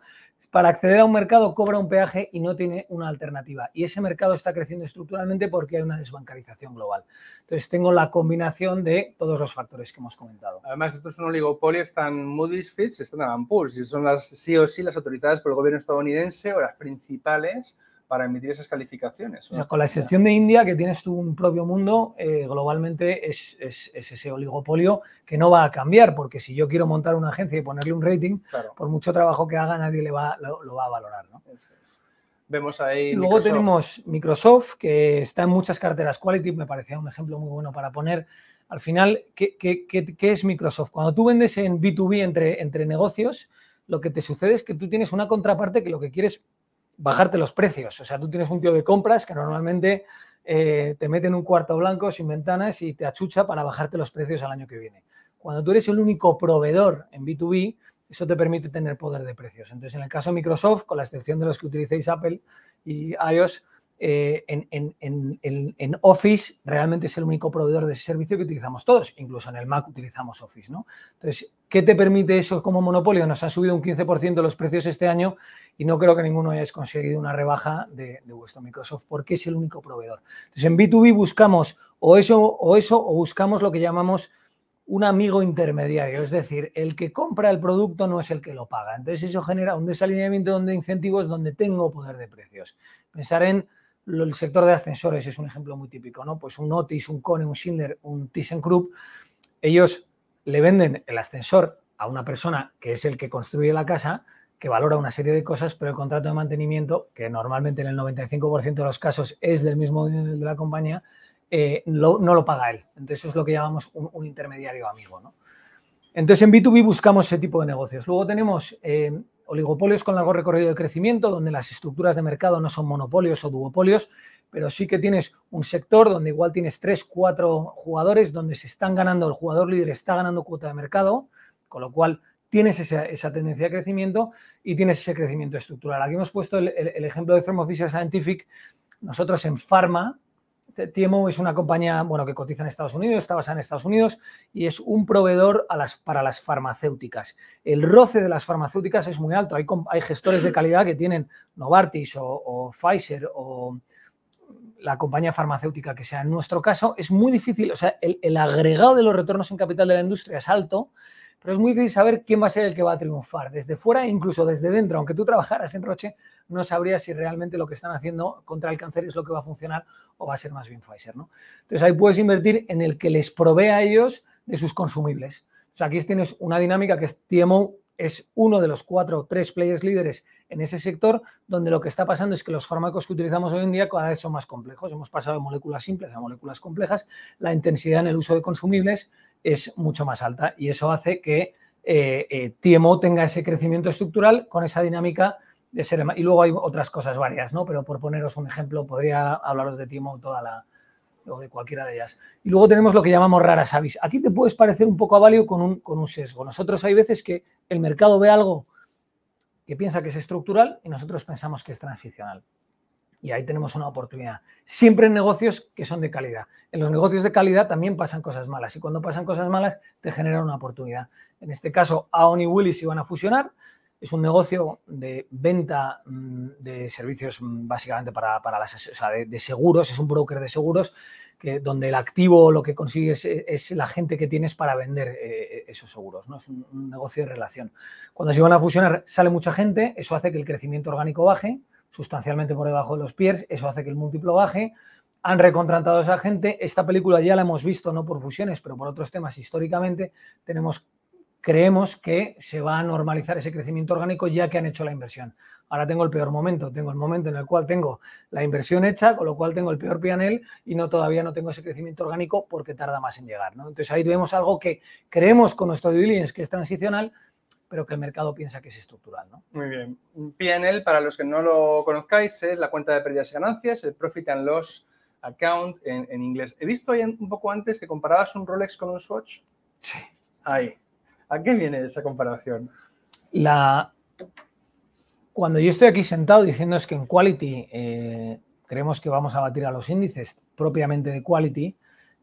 para acceder a un mercado cobra un peaje y no tiene una alternativa. Y ese mercado está creciendo estructuralmente porque hay una desbancarización global. Entonces tengo la combinación de todos los factores que hemos comentado. Además, esto es un oligopolio, están Moody's, Fitch, están en y son las sí o sí las autorizadas por el gobierno estadounidense o las principales para emitir esas calificaciones. O sea, con la excepción de India, que tienes tú un propio mundo, eh, globalmente es, ese oligopolio que no va a cambiar, porque si yo quiero montar una agencia y ponerle un rating, por mucho trabajo que haga, nadie le va, lo, va a valorar. ¿no? Vemos ahí. Luego tenemos Microsoft, que está en muchas carteras Quality, me parecía un ejemplo muy bueno para poner. Al final, ¿qué, es Microsoft? Cuando tú vendes en B2B entre, entre negocios, lo que te sucede es que tú tienes una contraparte que lo que quieres bajarte los precios. O sea, tú tienes un tío de compras que normalmente eh, te mete en un cuarto blanco sin ventanas y te achucha para bajarte los precios al año que viene. Cuando tú eres el único proveedor en B2B, eso te permite tener poder de precios. Entonces, en el caso de Microsoft, con la excepción de los que utilicéis Apple y iOS, eh, en, en, Office realmente es el único proveedor de ese servicio que utilizamos todos, incluso en el Mac utilizamos Office, ¿no? Entonces, ¿qué te permite eso como monopolio? Nos han subido un 15% los precios este año y no creo que ninguno hayáis conseguido una rebaja de, vuestro Microsoft porque es el único proveedor. Entonces, en B2B buscamos o eso o eso o buscamos lo que llamamos un amigo intermediario, es decir, el que compra el producto no es el que lo paga. Entonces eso genera un desalineamiento donde incentivos donde tengo poder de precios. Pensar en el sector de ascensores es un ejemplo muy típico, ¿no? Pues un Otis, un Cone, un Schindler, un ThyssenKrupp, ellos le venden el ascensor a una persona que es el que construye la casa, que valora una serie de cosas, pero el contrato de mantenimiento, que normalmente en el 95% de los casos es del mismo de la compañía, eh, no lo paga él. Entonces eso es lo que llamamos un, intermediario amigo, ¿no? Entonces en B2B buscamos ese tipo de negocios. Luego tenemos eh, oligopolios con largo recorrido de crecimiento, donde las estructuras de mercado no son monopolios o duopolios, pero sí que tienes un sector donde igual tienes tres, cuatro jugadores, donde se están ganando, el jugador líder está ganando cuota de mercado, con lo cual tienes esa, tendencia de crecimiento y tienes ese crecimiento estructural. Aquí hemos puesto el, el ejemplo de Thermo Fisher Scientific. Nosotros en Pharma, TMO es una compañía bueno, que cotiza en Estados Unidos, está basada en Estados Unidos y es un proveedor para las farmacéuticas. El roce de las farmacéuticas es muy alto. Hay, gestores de calidad que tienen Novartis o, Pfizer o la compañía farmacéutica que sea. En nuestro caso es muy difícil, o sea, el agregado de los retornos en capital de la industria es alto, pero es muy difícil saber quién va a ser el que va a triunfar. Desde fuera, e incluso desde dentro, aunque tú trabajaras en Roche, no sabrías si realmente lo que están haciendo contra el cáncer es lo que va a funcionar o va a ser más bien Pfizer. ¿no? Entonces ahí puedes invertir en el que les provee a ellos de sus consumibles. O sea, aquí tienes una dinámica que es TMO es uno de los cuatro o tres players líderes en ese sector, donde lo que está pasando es que los fármacos que utilizamos hoy en día cada vez son más complejos. Hemos pasado de moléculas simples a moléculas complejas. La intensidad en el uso de consumibles es mucho más alta y eso hace que eh, eh TMO tenga ese crecimiento estructural con esa dinámica de ser... Y luego hay otras cosas varias, ¿no? Pero por poneros un ejemplo, podría hablaros de TMO toda la, o de cualquiera de ellas. Y luego tenemos lo que llamamos raras avis. Aquí te puedes parecer un poco a Valio con un, con un sesgo. Nosotros hay veces que el mercado ve algo que piensa que es estructural y nosotros pensamos que es transicional. Y ahí tenemos una oportunidad. Siempre en negocios que son de calidad. En los negocios de calidad también pasan cosas malas. Y cuando pasan cosas malas, te generan una oportunidad. En este caso, Aon y Willis iban a fusionar. Es un negocio de venta mm, de servicios mm, básicamente para, para las, o sea, de, seguros. Es un broker de seguros que, donde el activo lo que consigues es, la gente que tienes para vender eh, eh, esos seguros. ¿no? Es un, un negocio de relación. Cuando se van a fusionar, sale mucha gente. Eso hace que el crecimiento orgánico baje sustancialmente por debajo de los pies eso hace que el múltiplo baje. Han recontratado a esa gente. Esta película ya la hemos visto, no por fusiones, pero por otros temas históricamente. Tenemos, creemos que se va a normalizar ese crecimiento orgánico ya que han hecho la inversión. Ahora tengo el peor momento, tengo el momento en el cual tengo la inversión hecha, con lo cual tengo el peor pianel y no todavía no tengo ese crecimiento orgánico porque tarda más en llegar. ¿no? Entonces ahí vemos algo que creemos con nuestro diligence que es transicional, pero que el mercado piensa que es estructural. ¿no? Muy bien. PNL, para los que no lo conozcáis, es la cuenta de pérdidas y ganancias, el Profit and Loss Account en, inglés. He visto un poco antes que comparabas un Rolex con un Swatch. Sí. Ahí. ¿A qué viene esa comparación? La... Cuando yo estoy aquí sentado diciendo es que en quality eh, creemos que vamos a batir a los índices propiamente de quality,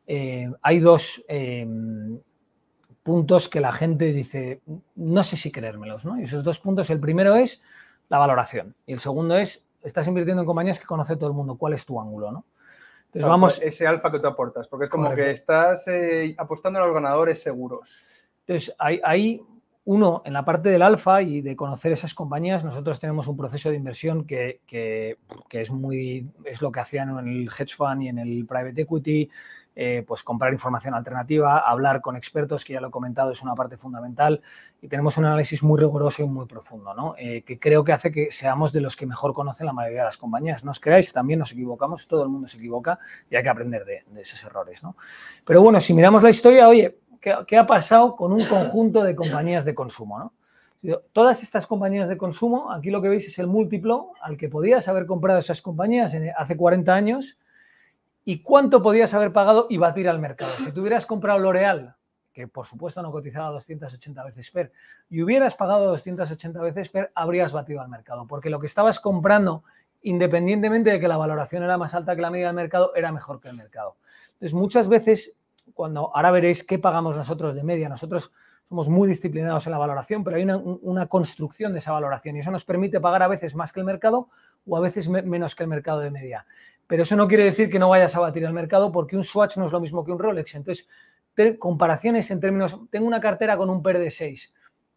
eh, hay dos eh, puntos que la gente dice, no sé si creérmelos, ¿no? Y esos dos puntos, el primero es la valoración y el segundo es, estás invirtiendo en compañías que conoce todo el mundo, ¿cuál es tu ángulo, Entonces vamos... Ese alfa que tú aportas, porque es como que estás eh, apostando a los ganadores seguros. Entonces, hay uno, en la parte del alfa y de conocer esas compañías, nosotros tenemos un proceso de inversión que, que es muy, es lo que hacían en el hedge fund y en el private equity, eh, pues comprar información alternativa, hablar con expertos, que ya lo he comentado, es una parte fundamental, y tenemos un análisis muy riguroso y muy profundo, ¿no? Eh, que creo que hace que seamos de los que mejor conocen la mayoría de las compañías. No os creáis, también nos equivocamos, todo el mundo se equivoca y hay que aprender de, esos errores. ¿no? Pero bueno, si miramos la historia, oye, ¿qué, ha pasado con un conjunto de compañías de consumo? Todas estas compañías de consumo, aquí lo que veis es el múltiplo al que podías haber comprado esas compañías hace 40 años y cuánto podías haber pagado y batir al mercado. Si tú hubieras comprado L'Oreal, que por supuesto no cotizaba 280 veces per, y hubieras pagado 280 veces per, habrías batido al mercado, porque lo que estabas comprando, independientemente de que la valoración era más alta que la media del mercado, era mejor que el mercado. Entonces, muchas veces, cuando ahora veréis qué pagamos nosotros de media, nosotros somos muy disciplinados en la valoración, pero hay una, construcción de esa valoración y eso nos permite pagar a veces más que el mercado o a veces menos que el mercado de media. Pero eso no quiere decir que no vayas a batir al mercado porque un Swatch no es lo mismo que un Rolex. Entonces, comparaciones en términos, tengo una cartera con un PER de 6,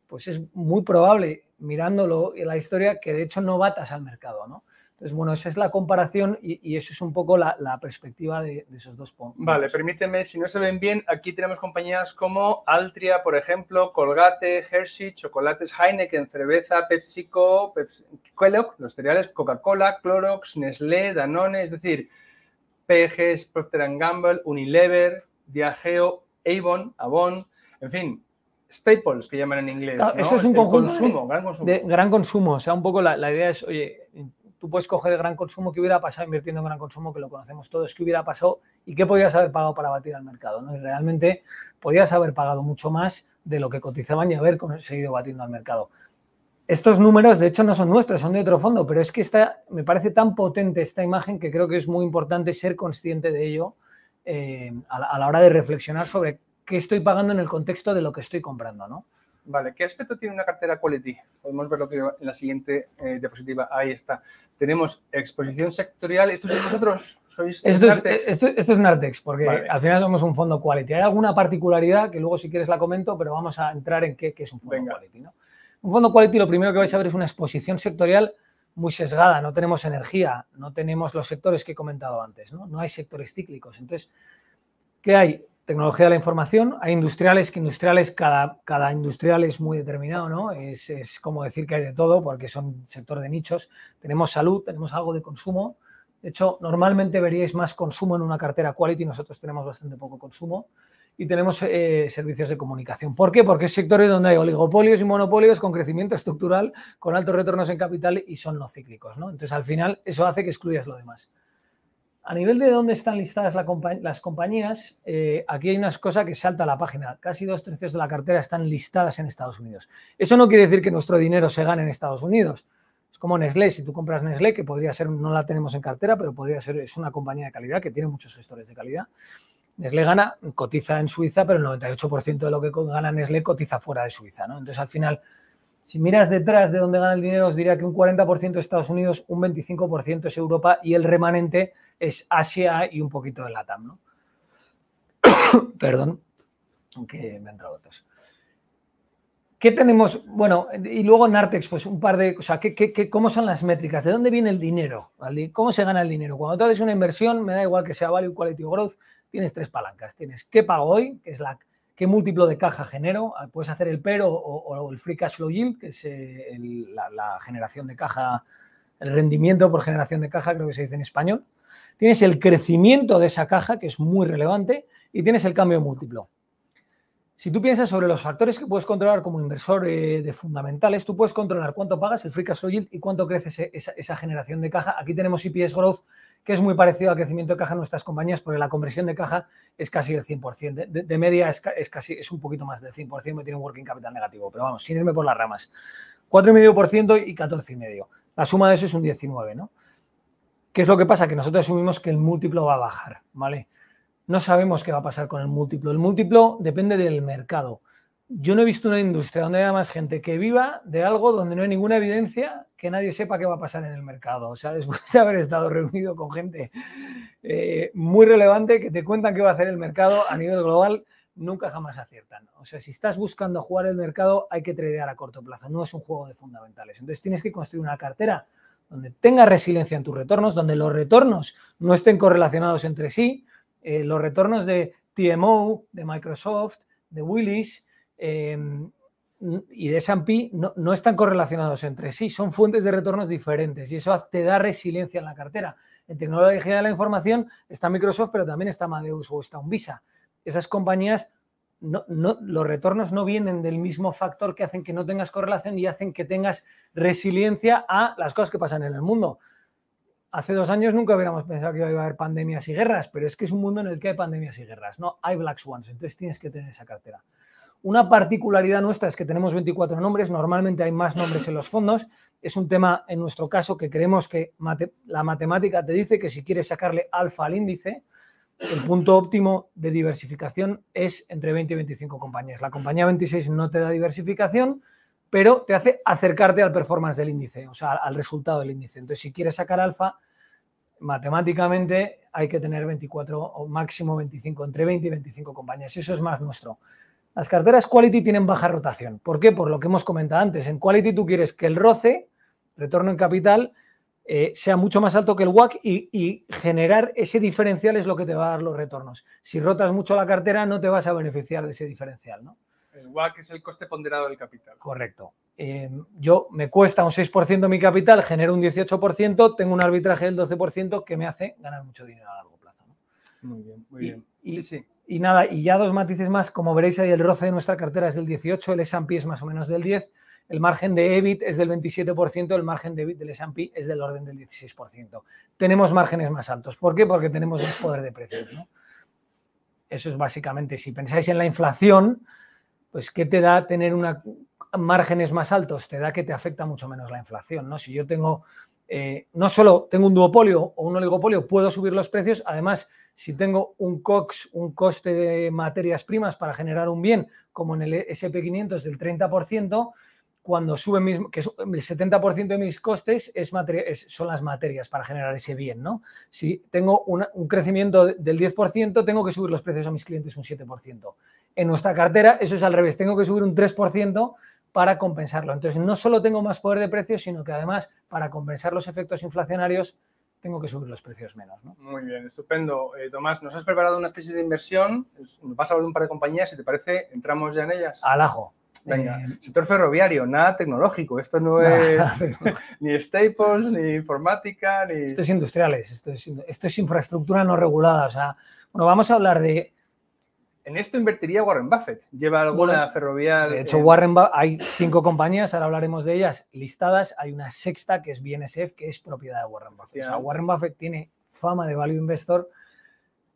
pues es muy probable, mirándolo en la historia, que de hecho no batas al mercado, ¿no? Entonces, bueno, esa es la comparación y, eso es un poco la, perspectiva de, esos dos puntos. Vale, permíteme, si no se ven bien, aquí tenemos compañías como Altria, por ejemplo, Colgate, Hershey, Chocolates, Heineken, Cerveza, PepsiCo, los cereales, Coca-Cola, Clorox, Nestlé, Danone, es decir, P&G, Procter Gamble, Unilever, Diageo, Avon, Avon, en fin, staples que llaman en inglés. Esto es un consumo, gran consumo. gran consumo. O sea, un poco la idea es, oye, tú puedes coger el gran consumo que hubiera pasado invirtiendo en gran consumo, que lo conocemos todos, que hubiera pasado y qué podías haber pagado para batir al mercado. ¿no? Y realmente podías haber pagado mucho más de lo que cotizaban y haber seguido batiendo al mercado. Estos números, de hecho, no son nuestros, son de otro fondo, pero es que esta, me parece tan potente esta imagen que creo que es muy importante ser consciente de ello eh, a, la, a, la, hora de reflexionar sobre qué estoy pagando en el contexto de lo que estoy comprando, ¿no? Vale, ¿qué aspecto tiene una cartera quality? Podemos verlo en la siguiente eh, diapositiva. Ahí está. Tenemos exposición sectorial. ¿Esto sois vosotros? ¿Sois esto, es, eh, esto, artex, es porque al final somos un fondo quality. Hay alguna particularidad que luego si quieres la comento, pero vamos a entrar en qué, qué es un fondo quality. Un fondo quality lo primero que vais a ver es una exposición sectorial muy sesgada. No tenemos energía, no tenemos los sectores que he comentado antes. No, no hay sectores cíclicos. Entonces, ¿qué hay? tecnología de la información. Hay industriales que industriales, cada, cada industrial es muy determinado, ¿no? Es, como decir que hay de todo porque son sector de nichos. Tenemos salud, tenemos algo de consumo. De hecho, normalmente veríais más consumo en una cartera quality, nosotros tenemos bastante poco consumo. Y tenemos eh, servicios de comunicación. ¿Por qué? Porque es sectores donde hay oligopolios y monopolios con crecimiento estructural, con altos retornos en capital y son no cíclicos. ¿no? Entonces, al final, eso hace que excluyas lo demás. A nivel de dónde están listadas las compañías, eh, aquí hay una cosa que salta a la página. Casi dos tercios de la cartera están listadas en Estados Unidos. Eso no quiere decir que nuestro dinero se gane en Estados Unidos. Es como Nestlé, si tú compras Nestlé, que podría ser, no la tenemos en cartera, pero podría ser, es una compañía de calidad que tiene muchos gestores de calidad. Nestlé gana, cotiza en Suiza, pero el 98% de lo que gana Nestlé cotiza fuera de Suiza. ¿no? Entonces, al final, si miras detrás de dónde gana el dinero, os diría que un 40% es Estados Unidos, un 25% es Europa y el remanente es Asia y un poquito de Latam, ¿no? Perdón, aunque me han entrado otros. ¿Qué tenemos? Bueno, y luego Nartex, pues un par de cosas. ¿Qué, qué, cómo son las métricas? ¿De dónde viene el dinero? ¿Cómo se gana el dinero? Cuando tú haces una inversión, me da igual que sea value, quality o growth, tienes tres palancas. Tienes qué pago hoy, que es la qué múltiplo de caja genero. Ah, puedes hacer el PER o, el free cash flow yield, que es eh, la, generación de caja, el rendimiento por generación de caja, creo que se dice en español tienes el crecimiento de esa caja, que es muy relevante, y tienes el cambio múltiplo. Si tú piensas sobre los factores que puedes controlar como inversor eh, de fundamentales, tú puedes controlar cuánto pagas, el free cash flow yield y cuánto crece esa, generación de caja. Aquí tenemos EPS growth, que es muy parecido al crecimiento de caja en nuestras compañías, porque la conversión de caja es casi el 100%. De, media es, casi es un poquito más del 100%, me tiene un working capital negativo, pero vamos, sin irme por las ramas. 4,5% y 14,5%. La suma de eso es un 19%, ¿no? ¿Qué es lo que pasa? Que nosotros asumimos que el múltiplo va a bajar, ¿vale? No sabemos qué va a pasar con el múltiplo. El múltiplo depende del mercado. Yo no he visto una industria donde haya más gente que viva de algo donde no hay ninguna evidencia que nadie sepa qué va a pasar en el mercado. O sea, después de haber estado reunido con gente eh, muy relevante que te cuentan qué va a hacer el mercado a nivel global, nunca jamás aciertan. O sea, si estás buscando jugar el mercado, hay que tradear a corto plazo. No es un juego de fundamentales. Entonces tienes que construir una cartera donde tenga resiliencia en tus retornos, donde los retornos no estén correlacionados entre sí, eh, los retornos de TMO, de Microsoft, de Willis em, y de S&P no, no, están correlacionados entre sí, son fuentes de retornos diferentes y eso te da resiliencia en la cartera. En tecnología de la información está Microsoft, pero también está Madeus o está Unvisa. Esas compañías no, no, los retornos no vienen del mismo factor que hacen que no tengas correlación y hacen que tengas resiliencia a las cosas que pasan en el mundo. Hace dos años nunca hubiéramos pensado que iba a haber pandemias y guerras, pero es que es un mundo en el que hay pandemias y guerras, ¿no? Hay black swans, entonces tienes que tener esa cartera. Una particularidad nuestra es que tenemos 24 nombres, normalmente hay más nombres en los fondos. Es un tema, en nuestro caso, que creemos que la matemática te dice que si quieres sacarle alfa al índice, el punto óptimo de diversificación es entre 20 y 25 compañías. La compañía 26 no te da diversificación, pero te hace acercarte al performance del índice, o sea, al resultado del índice. Entonces, si quieres sacar alfa, matemáticamente hay que tener 24 o máximo 25, entre 20 y 25 compañías. Eso es más nuestro. Las carteras quality tienen baja rotación. ¿Por qué? Por lo que hemos comentado antes. En quality tú quieres que el roce, retorno en capital, eh, sea mucho más alto que el WAC y, generar ese diferencial es lo que te va a dar los retornos. Si rotas mucho la cartera, no te vas a beneficiar de ese diferencial, El WAC es el coste ponderado del capital. Correcto. Eh, yo me cuesta un 6% mi capital, genero un 18%, tengo un arbitraje del 12% que me hace ganar mucho dinero a largo plazo. Muy bien, muy bien. y nada, y ya dos matices más. Como veréis ahí, el roce de nuestra cartera es del 18, el S&P es más o menos del 10 el margen de EBIT es del 27%, el margen de EBIT del S&P es del orden del 16%. Tenemos márgenes más altos. ¿Por qué? Porque tenemos más poder de precios. Eso es básicamente, si pensáis en la inflación, pues ¿qué te da tener márgenes más altos? Te da que te afecta mucho menos la inflación. ¿no? Si yo tengo, eh, no solo tengo un duopolio o un oligopolio, puedo subir los precios, además si tengo un COX, un coste de materias primas para generar un bien, como en el SP500 del 30%, cuando sube mis, que el 70% de mis costes es, son las materias para generar ese bien, ¿no? Si tengo un crecimiento del 10%, tengo que subir los precios a mis clientes un 7%. En nuestra cartera eso es al revés, tengo que subir un 3% para compensarlo. Entonces, no solo tengo más poder de precios, sino que además, para compensar los efectos inflacionarios, tengo que subir los precios menos. Muy bien, estupendo. Eh, Tomás, nos has preparado una tesis de inversión, nos vas a hablar de un par de compañías, si te parece, entramos ya en ellas. Al ajo. Venga, eh, sector ferroviario, nada tecnológico. Esto no es ni staples, ni informática, ni. Esto es industriales, esto es, infraestructura no regulada. O sea, bueno, vamos a hablar de. En esto invertiría Warren Buffett. Lleva alguna ferroviaria. De hecho, Warren hay cinco compañías, ahora hablaremos de ellas, listadas. Hay una sexta que es BNSF, que es propiedad de Warren Buffett. O sea, Warren Buffett tiene fama de value investor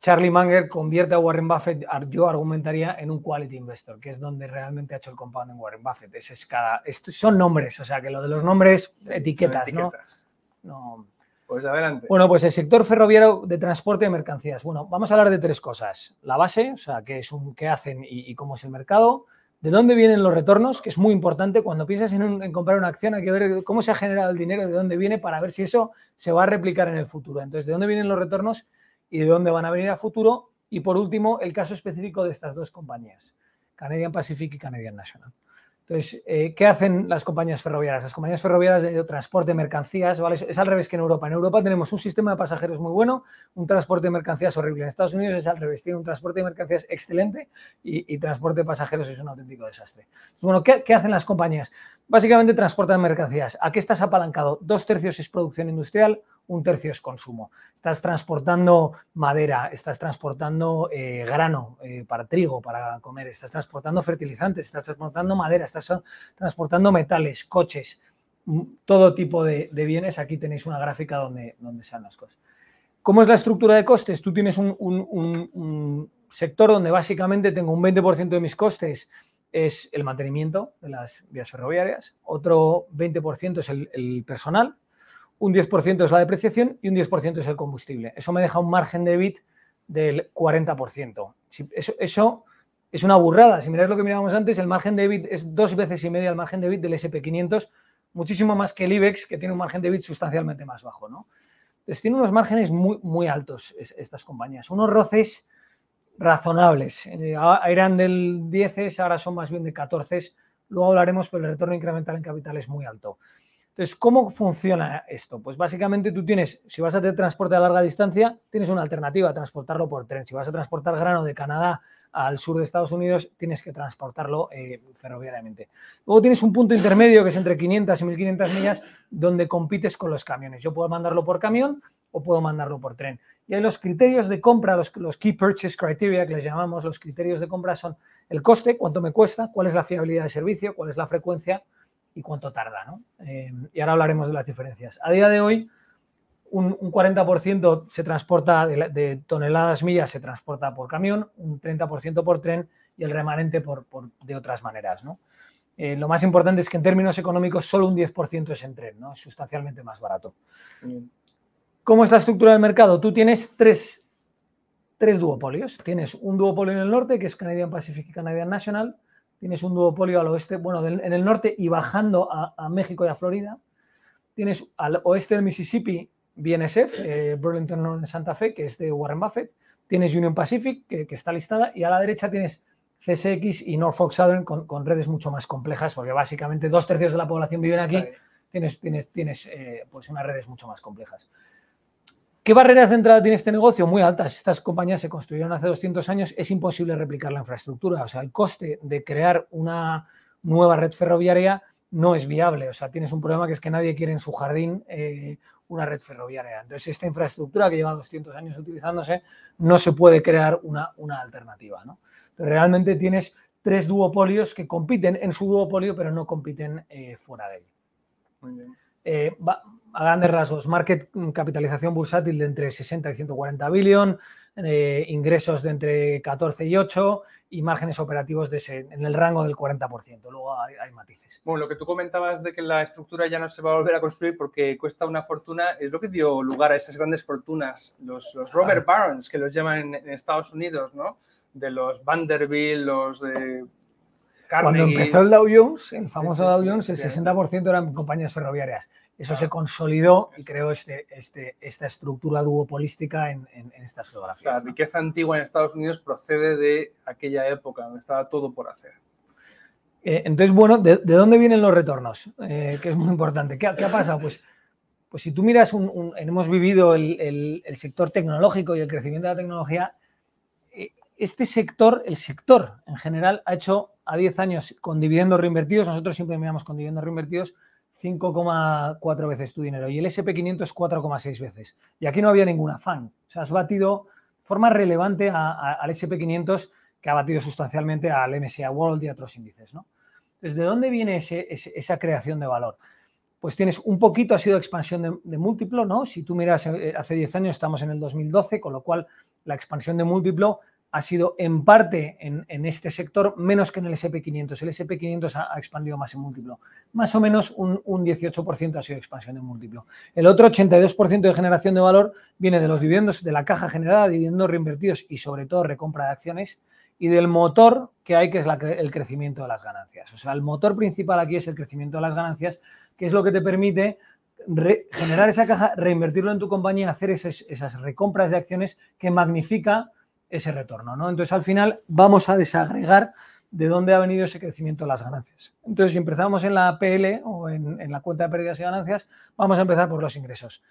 Charlie Munger convierte a Warren Buffett, yo argumentaría, en un quality investor, que es donde realmente ha hecho el compound en Warren Buffett. cada, son nombres, o sea que lo de los nombres, etiquetas, ¿no? pues adelante. Bueno, pues el sector ferroviario de transporte de mercancías. Bueno, vamos a hablar de tres cosas. La base, o sea, qué, es un, qué hacen y, cómo es el mercado. De dónde vienen los retornos, que es muy importante. Cuando piensas en, comprar una acción hay que ver cómo se ha generado el dinero, de dónde viene, para ver si eso se va a replicar en el futuro. Entonces, de dónde vienen los retornos y de dónde van a venir a futuro. Y por último, el caso específico de estas dos compañías, Canadian Pacific y Canadian National. Entonces, eh, ¿qué hacen las compañías ferroviarias? Las compañías ferroviarias de transporte de mercancías, ¿vale? Es al revés que en Europa. En Europa tenemos un sistema de pasajeros muy bueno, un transporte de mercancías horrible. En Estados Unidos es al revés, tiene un transporte de mercancías excelente y, transporte de pasajeros es un auténtico desastre. bueno, ¿qué, hacen las compañías? Básicamente transportan mercancías. ¿A qué estás apalancado? Dos tercios es producción industrial, un tercio es consumo. Estás transportando madera, estás transportando eh, grano eh, para trigo, para comer, estás transportando fertilizantes, estás transportando madera, estás transportando metales, coches, mm, todo tipo de, bienes. Aquí tenéis una gráfica donde, donde las cosas. ¿Cómo es la estructura de costes? Tú tienes un, un sector donde básicamente tengo un 20% de mis costes es el mantenimiento de las vías ferroviarias, otro 20% es el, personal, un 10% es la depreciación y un 10% es el combustible. Eso me deja un margen de bit del 40%. eso, es una burrada. Si miráis lo que mirábamos antes, el margen de bit es dos veces y media el margen de bit del SP500, muchísimo más que el IBEX, que tiene un margen de bit sustancialmente más bajo. ¿no? Entonces, tiene unos márgenes muy, muy altos estas compañías, unos roces razonables. irán eh, eran del 10, ahora son más bien de 14. Luego hablaremos, pero el retorno incremental en capital es muy alto. Entonces, ¿cómo funciona esto? Pues básicamente tú tienes, si vas a hacer transporte a larga distancia, tienes una alternativa, transportarlo por tren. Si vas a transportar grano de Canadá al sur de Estados Unidos, tienes que transportarlo eh, ferroviariamente. Luego tienes un punto intermedio que es entre 500 y 1500 millas donde compites con los camiones. Yo puedo mandarlo por camión o puedo mandarlo por tren. Y hay los criterios de compra, los, key purchase criteria que les llamamos, los criterios de compra son el coste, cuánto me cuesta, cuál es la fiabilidad de servicio, cuál es la frecuencia y cuánto tarda. Em, y ahora hablaremos de las diferencias. A día de hoy, un, 40% se transporta de, toneladas millas, se transporta por camión, un 30% por tren y el remanente por, de otras maneras. Eh, lo más importante es que en términos económicos solo un 10% es en tren, ¿no? es sustancialmente más barato. ¿Cómo es la estructura del mercado? Tú tienes tres, tres duopolios. Tienes un duopolio en el norte, que es Canadian Pacific y Canadian National. Tienes un duopolio al oeste, bueno, en el norte y bajando a, México y a Florida. Tienes al oeste del Mississippi BNSF, eh, Burlington Santa Fe, que es de Warren Buffett. Tienes Union Pacific, que, está listada. Y a la derecha tienes CSX y Norfolk Southern con, redes mucho más complejas, porque básicamente dos tercios de la población viven aquí. Tienes, tienes, tienes eh, pues unas redes mucho más complejas. ¿Qué barreras de entrada tiene este negocio? Muy altas. Estas compañías se construyeron hace 200 años, es imposible replicar la infraestructura. O sea, el coste de crear una nueva red ferroviaria no es viable. O sea, tienes un problema que es que nadie quiere en su jardín eh, una red ferroviaria. Entonces, esta infraestructura que lleva 200 años utilizándose, no se puede crear una, una alternativa. ¿no? realmente tienes tres duopolios que compiten en su duopolio, pero no compiten eh, fuera de él. Muy bien. Eh, a grandes rasgos, market capitalización bursátil de entre 60 y 140 billón, eh, ingresos de entre 14 y 8 y márgenes operativos en el rango del 40%. Luego hay, matices. Bueno, lo que tú comentabas de que la estructura ya no se va a volver a construir porque cuesta una fortuna, es lo que dio lugar a esas grandes fortunas, los, Robert Barons, que los llaman en, en Estados Unidos, ¿no? de los Vanderbilt, los de cuando empezó el Dow Jones, el famoso Dow Jones, el 60% eran compañías ferroviarias. Eso se consolidó y creó este, este, esta estructura duopolística en, en, estas geografías. La riqueza antigua en Estados Unidos procede de aquella época donde estaba todo por hacer. Eh, entonces, bueno, ¿de, dónde vienen los retornos? Eh, que es muy importante. ¿Qué, ha pasado? Pues, pues si tú miras, hemos vivido el sector tecnológico y el crecimiento de la tecnología. Eh, este sector, el sector en general, ha hecho a 10 años con dividendos reinvertidos, nosotros siempre miramos con dividendos reinvertidos, 5,4 veces tu dinero y el SP500 es 4,6 veces. Y aquí no había ningún afán. O sea, has batido forma relevante al SP500 que ha batido sustancialmente al MSA World y a otros índices. ¿no? Entonces, ¿de dónde viene esa creación de valor? Pues tienes un poquito, ha sido expansión de, múltiplo, ¿no? Si tú miras eh, hace 10 años, estamos en el 2012, con lo cual la expansión de múltiplo ha sido en parte en, este sector menos que en el SP500. El SP500 ha, expandido más en múltiplo. Más o menos un, 18% ha sido expansión en múltiplo. El otro 82% de generación de valor viene de los dividendos, de la caja generada, dividendos reinvertidos y sobre todo recompra de acciones y del motor que hay, que es el crecimiento de las ganancias. O sea, el motor principal aquí es el crecimiento de las ganancias, que es lo que te permite generar esa caja, reinvertirlo en tu compañía, hacer esas recompras de acciones que magnifica ese retorno, ¿no? Entonces, al final vamos a desagregar de dónde ha venido ese crecimiento de las ganancias. Entonces, si empezamos en la PL o en, la cuenta de pérdidas y ganancias, vamos a empezar por los ingresos.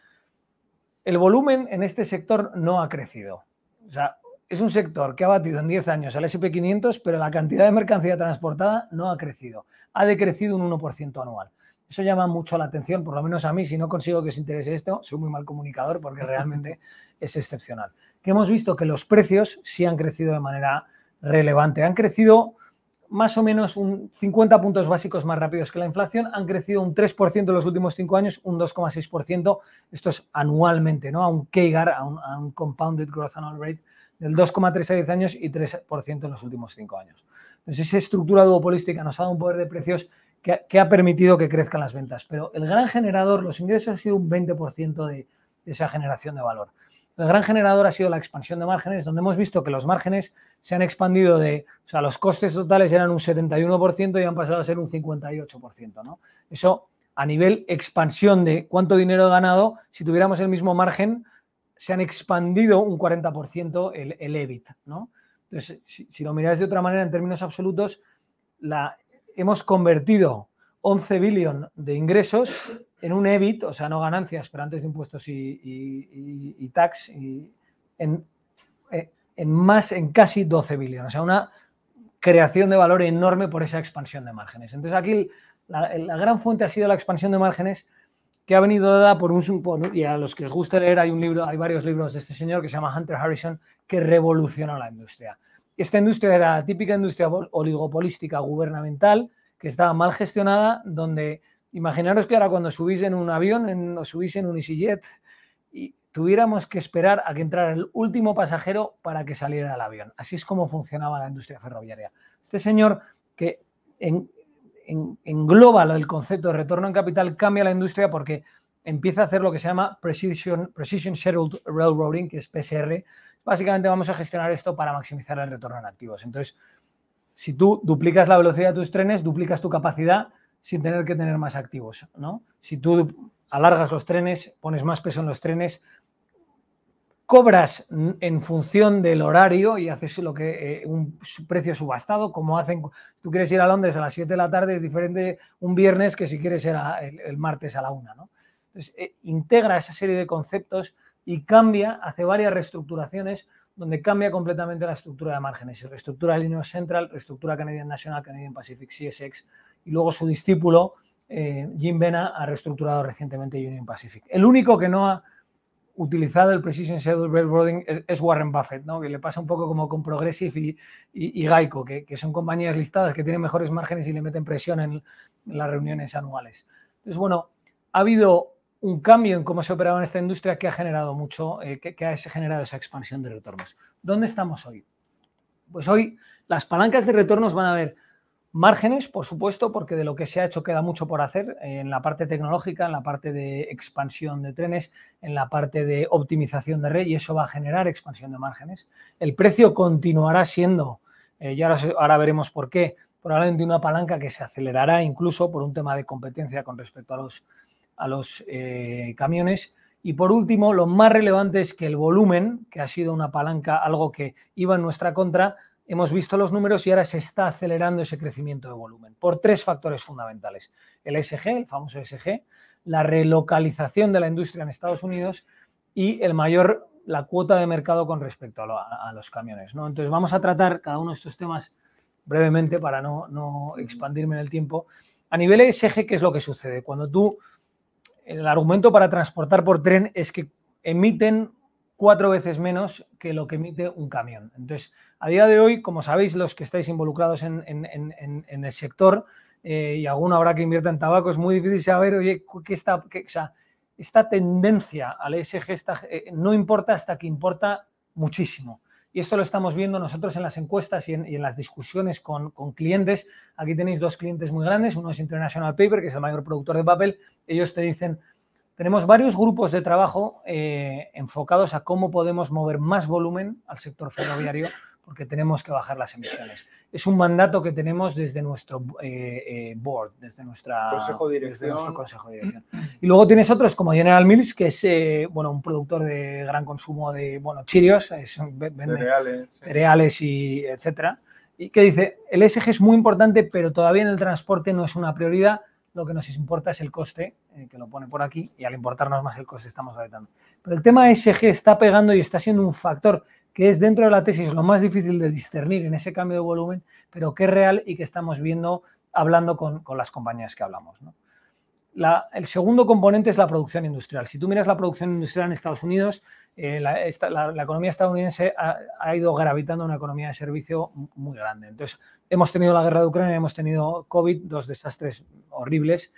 El volumen en este sector no ha crecido. O sea, es un sector que ha batido en 10 años al SP500, pero la cantidad de mercancía transportada no ha crecido. Ha decrecido un 1% anual. Eso llama mucho la atención, por lo menos a mí, si no consigo que os interese esto, soy muy mal comunicador porque realmente es excepcional que hemos visto que los precios sí han crecido de manera relevante. Han crecido más o menos un 50 puntos básicos más rápidos que la inflación, han crecido un 3% en los últimos cinco años, un 2,6%, esto es anualmente, ¿no? A un CAGR, a un, Compounded Growth Annual Rate del 2,3 a 10 años y 3% en los últimos cinco años. Entonces, esa estructura duopolística nos ha dado un poder de precios que, ha permitido que crezcan las ventas, pero el gran generador, los ingresos, ha sido un 20% de esa generación de valor. El gran generador ha sido la expansión de márgenes, donde hemos visto que los márgenes se han expandido de, o sea, los costes totales eran un 71% y han pasado a ser un 58%, Eso a nivel expansión de cuánto dinero he ganado, si tuviéramos el mismo margen, se han expandido un 40% el, EBIT, e Entonces, si, lo miráis de otra manera, en términos absolutos, la, hemos convertido 11 billion de ingresos en un EBIT, o sea, no ganancias, pero antes de impuestos y, y, y, tax, eh, en, más, en casi 12 billones. O sea, una creación de valor enorme por esa expansión de márgenes. Entonces, aquí la, gran fuente ha sido la expansión de márgenes que ha venido dada por un, y a los que os gusta leer, hay un libro, hay varios libros de este señor que se llama Hunter Harrison, que revolucionó la industria. Esta industria era la típica industria oligopolística gubernamental que estaba mal gestionada, donde Imaginaros que ahora cuando subís en un avión, en, o subís en un EasyJet, y tuviéramos que esperar a que entrara el último pasajero para que saliera el avión. Así es como funcionaba la industria ferroviaria. Este señor que en, engloba el concepto de retorno en capital cambia la industria porque empieza a hacer lo que se llama Precision, Precision Scheduled Railroading, que es PSR. Básicamente vamos a gestionar esto para maximizar el retorno en activos. Entonces, si tú duplicas la velocidad de tus trenes, duplicas tu capacidad sin tener que tener más activos. ¿no? Si tú alargas los trenes, pones más peso en los trenes, cobras en función del horario y haces lo que eh, un precio subastado, como hacen, tú quieres ir a Londres a las 7 de la tarde, es diferente un viernes que si quieres ir el, martes a la 1. ¿no? Entonces, eh, integra esa serie de conceptos y cambia, hace varias reestructuraciones donde cambia completamente la estructura de márgenes. Reestructura Linux Central, reestructura Canadian National, Canadian Pacific CSX, y luego su discípulo, eh, Jim Vena, ha reestructurado recientemente Union Pacific. El único que no ha utilizado el Precision Schedule Railroading es, Warren Buffett, ¿no? que le pasa un poco como con Progressive y, Geico, que, son compañías listadas que tienen mejores márgenes y le meten presión en, las reuniones anuales. Entonces, bueno, ha habido un cambio en cómo se operaba en esta industria que ha generado mucho, eh, que, que, ha generado esa expansión de retornos. ¿Dónde estamos hoy? Pues hoy las palancas de retornos van a ver Márgenes, por supuesto, porque de lo que se ha hecho queda mucho por hacer en la parte tecnológica, en la parte de expansión de trenes, en la parte de optimización de red y eso va a generar expansión de márgenes. El precio continuará siendo, eh, y ahora, veremos por qué, probablemente una palanca que se acelerará incluso por un tema de competencia con respecto a los, a los eh, camiones. Y por último, lo más relevante es que el volumen, que ha sido una palanca, algo que iba en nuestra contra, hemos visto los números y ahora se está acelerando ese crecimiento de volumen por tres factores fundamentales. El SG, el famoso SG, la relocalización de la industria en Estados Unidos y el mayor, la cuota de mercado con respecto a, los camiones. Entonces vamos a tratar cada uno de estos temas brevemente para no, no expandirme en el tiempo. A nivel SG, ¿qué es lo que sucede? Cuando tú, el argumento para transportar por tren es que emiten cuatro veces menos que lo que emite un camión. Entonces, a día de hoy, como sabéis los que estáis involucrados en, el sector, eh, y alguno habrá que invierta en tabaco, es muy difícil saber, oye, ¿qué está, esta tendencia al e ESG eh, no importa hasta que importa muchísimo. Y esto lo estamos viendo nosotros en las encuestas y en, las discusiones con, clientes. Aquí tenéis dos clientes muy grandes, uno es International Paper, que es el mayor productor de papel. Ellos te dicen, tenemos varios grupos de trabajo eh, enfocados a cómo podemos mover más volumen al sector ferroviario porque tenemos que bajar las emisiones. Es un mandato que tenemos desde nuestro eh, eh, board, desde, nuestra, nuestro consejo de dirección. Y luego tienes otros como General Mills, que es bueno, un productor de gran consumo de bueno, chirios, cereales, y etcétera. Y que dice, el SG es muy importante, pero todavía en el transporte no es una prioridad lo que nos importa es el coste, eh, que lo pone por aquí, y al importarnos más el coste estamos gastando. Pero el tema SG está pegando y está siendo un factor que es dentro de la tesis lo más difícil de discernir en ese cambio de volumen, pero que es real y que estamos viendo hablando con, con las compañías que hablamos. ¿no? el segundo componente es la producción industrial. Si tú miras la producción industrial en Estados Unidos, eh, la, economía estadounidense ha, ha, ido gravitando a una economía de servicio muy grande. Entonces, hemos tenido la guerra de Ucrania, hemos tenido COVID, dos desastres horribles,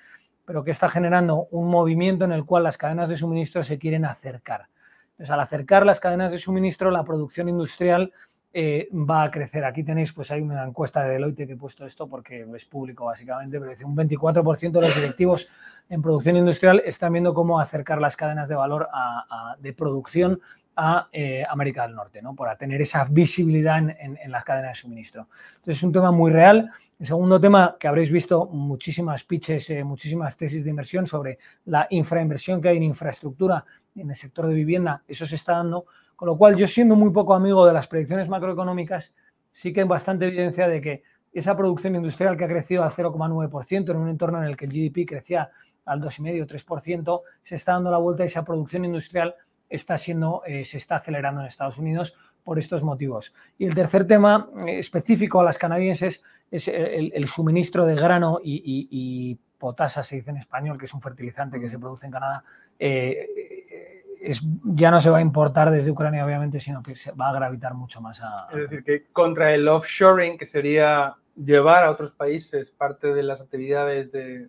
pero que está generando un movimiento en el cual las cadenas de suministro se quieren acercar. Entonces, al acercar las cadenas de suministro, la producción industrial eh, va a crecer. Aquí tenéis, pues hay una encuesta de Deloitte que he puesto esto porque es público básicamente, pero dice un 24% de los directivos en producción industrial están viendo cómo acercar las cadenas de valor a, de producción a eh, América del Norte, ¿no? para tener esa visibilidad en, las cadenas de suministro. Entonces es un tema muy real. El segundo tema, que habréis visto muchísimas pitches, eh, muchísimas tesis de inversión sobre la infrainversión que hay en infraestructura en el sector de vivienda, eso se está dando. Con lo cual yo siendo muy poco amigo de las predicciones macroeconómicas, sí que hay bastante evidencia de que esa producción industrial que ha crecido al 0,9% en un entorno en el que el GDP crecía al 2,5-3%, se está dando la vuelta a esa producción industrial está siendo, eh, se está acelerando en Estados Unidos por estos motivos. Y el tercer tema eh, específico a las canadienses es el, suministro de grano y, potasa, se dice en español, que es un fertilizante que se produce en Canadá. Eh, es, ya no se va a importar desde Ucrania, obviamente, sino que se va a gravitar mucho más a... Es decir, que contra el offshoring, que sería llevar a otros países parte de las actividades de,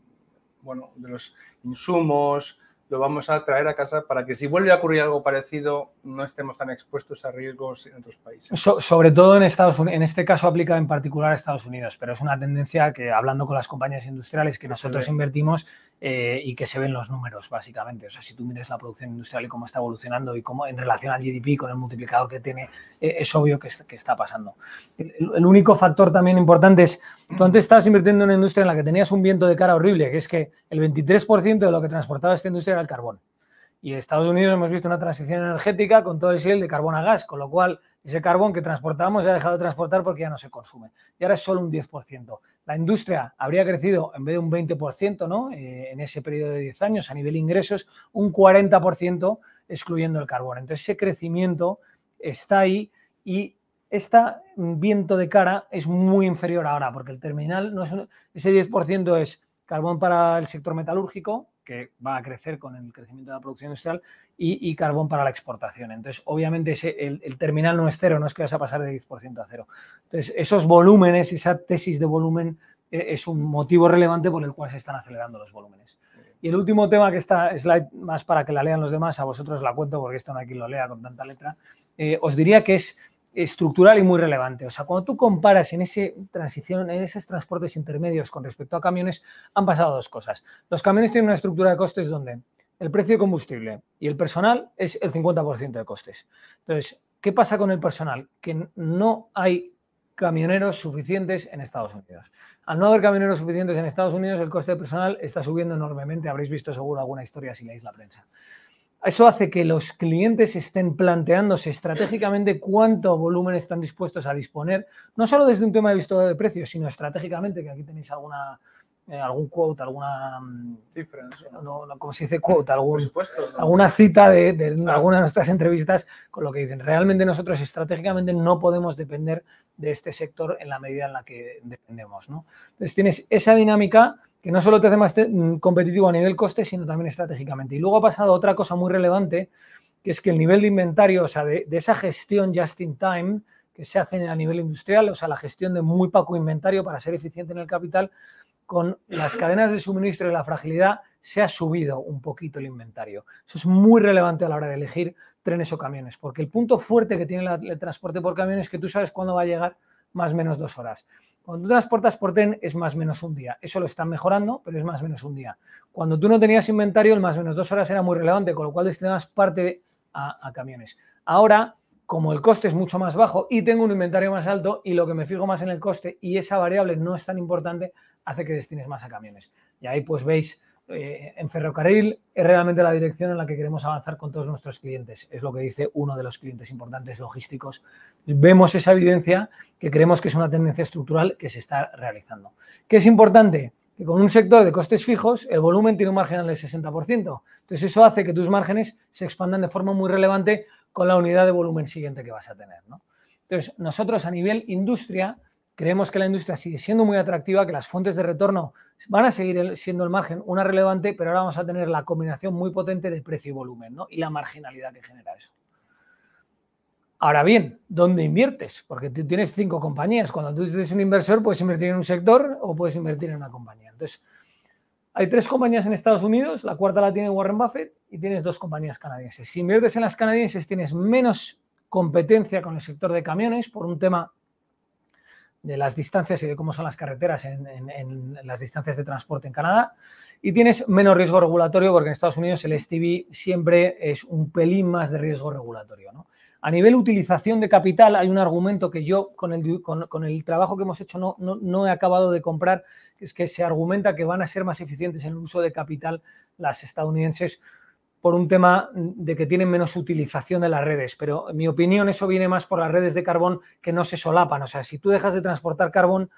bueno, de los insumos, lo vamos a traer a casa para que si vuelve a ocurrir algo parecido no estemos tan expuestos a riesgos en otros países. sobre todo en Estados Unidos, en este caso aplica en particular a Estados Unidos, pero es una tendencia que hablando con las compañías industriales que ah, nosotros invertimos eh, y que se ven los números básicamente. O sea, si tú mires la producción industrial y cómo está evolucionando y cómo en relación al GDP con el multiplicador que tiene, eh, es obvio que, que está pasando. El, el, único factor también importante es, tú antes estabas invirtiendo en una industria en la que tenías un viento de cara horrible, que es que el 23% de lo que transportaba esta industria el carbón. Y en Estados Unidos hemos visto una transición energética con todo el cielo de carbón a gas, con lo cual ese carbón que transportábamos se ha dejado de transportar porque ya no se consume. Y ahora es solo un 10%. La industria habría crecido en vez de un 20% ¿no? Eh, en ese periodo de 10 años a nivel ingresos, un 40% excluyendo el carbón. Entonces ese crecimiento está ahí y este viento de cara es muy inferior ahora porque el terminal no es ese 10% es carbón para el sector metalúrgico, que va a crecer con el crecimiento de la producción industrial, y, carbón para la exportación. Entonces, obviamente, el, terminal no es cero, no es que vas a pasar de 10% a cero. Entonces, esos volúmenes, esa tesis de volumen, eh, es un motivo relevante por el cual se están acelerando los volúmenes. Y el último tema que está slide más para que la lean los demás, a vosotros la cuento porque esto no lo lea con tanta letra, eh, os diría que es estructural y muy relevante. O sea, cuando tú comparas en, ese transición, en esos transportes intermedios con respecto a camiones, han pasado dos cosas. Los camiones tienen una estructura de costes donde el precio de combustible y el personal es el 50% de costes. Entonces, ¿qué pasa con el personal? Que no hay camioneros suficientes en Estados Unidos. Al no haber camioneros suficientes en Estados Unidos, el coste de personal está subiendo enormemente. Habréis visto seguro alguna historia si leéis la prensa. Eso hace que los clientes estén planteándose estratégicamente cuánto volumen están dispuestos a disponer, no solo desde un tema de vista de precios, sino estratégicamente, que aquí tenéis alguna eh, algún quote, alguna. Mm, se dice quote, algún, alguna cita de, alguna de nuestras entrevistas con lo que dicen. Realmente nosotros estratégicamente no podemos depender de este sector en la medida en la que dependemos. Entonces tienes esa dinámica que no solo te hace más mm, competitivo a nivel coste, sino también estratégicamente. Y luego ha pasado otra cosa muy relevante, que es que el nivel de inventario, o sea, de esa gestión just in time que se hace a nivel industrial, o sea, la gestión de muy poco inventario para ser eficiente en el capital, con las cadenas de suministro y la fragilidad se ha subido un poquito el inventario. Eso es muy relevante a la hora de elegir trenes o camiones, porque el punto fuerte que tiene el transporte por camiones es que tú sabes cuándo va a llegar más o menos dos horas. Cuando tú transportas por tren es más o menos un día. Eso lo están mejorando, pero es más o menos un día. Cuando tú no tenías inventario, el más o menos dos horas era muy relevante, con lo cual destinabas parte a, a camiones. Ahora, como el coste es mucho más bajo y tengo un inventario más alto y lo que me fijo más en el coste y esa variable no es tan importante, hace que destines más a camiones. Y ahí pues veis, eh, en ferrocarril es realmente la dirección en la que queremos avanzar con todos nuestros clientes. Es lo que dice uno de los clientes importantes logísticos. Vemos esa evidencia que creemos que es una tendencia estructural que se está realizando. ¿Qué es importante? Que con un sector de costes fijos, el volumen tiene un margen del 60%. Entonces eso hace que tus márgenes se expandan de forma muy relevante con la unidad de volumen siguiente que vas a tener. Entonces nosotros a nivel industria Creemos que la industria sigue siendo muy atractiva, que las fuentes de retorno van a seguir siendo el margen una relevante, pero ahora vamos a tener la combinación muy potente de precio y volumen ¿no? y la marginalidad que genera eso. Ahora bien, ¿dónde inviertes? Porque tú tienes cinco compañías. Cuando tú eres un inversor, puedes invertir en un sector o puedes invertir en una compañía. Entonces, hay tres compañías en Estados Unidos, la cuarta la tiene Warren Buffett y tienes dos compañías canadienses. Si inviertes en las canadienses, tienes menos competencia con el sector de camiones por un tema de las distancias y de cómo son las carreteras en, las distancias de transporte en Canadá. Y tienes menos riesgo regulatorio porque en Estados Unidos el STV siempre es un pelín más de riesgo regulatorio. A nivel utilización de capital hay un argumento que yo con el, con, el trabajo que hemos hecho no, no, he acabado de comprar, es que se argumenta que van a ser más eficientes en el uso de capital las estadounidenses por un tema de que tienen menos utilización de las redes, pero en mi opinión eso viene más por las redes de carbón que no se solapan. O sea, si tú dejas de transportar carbón,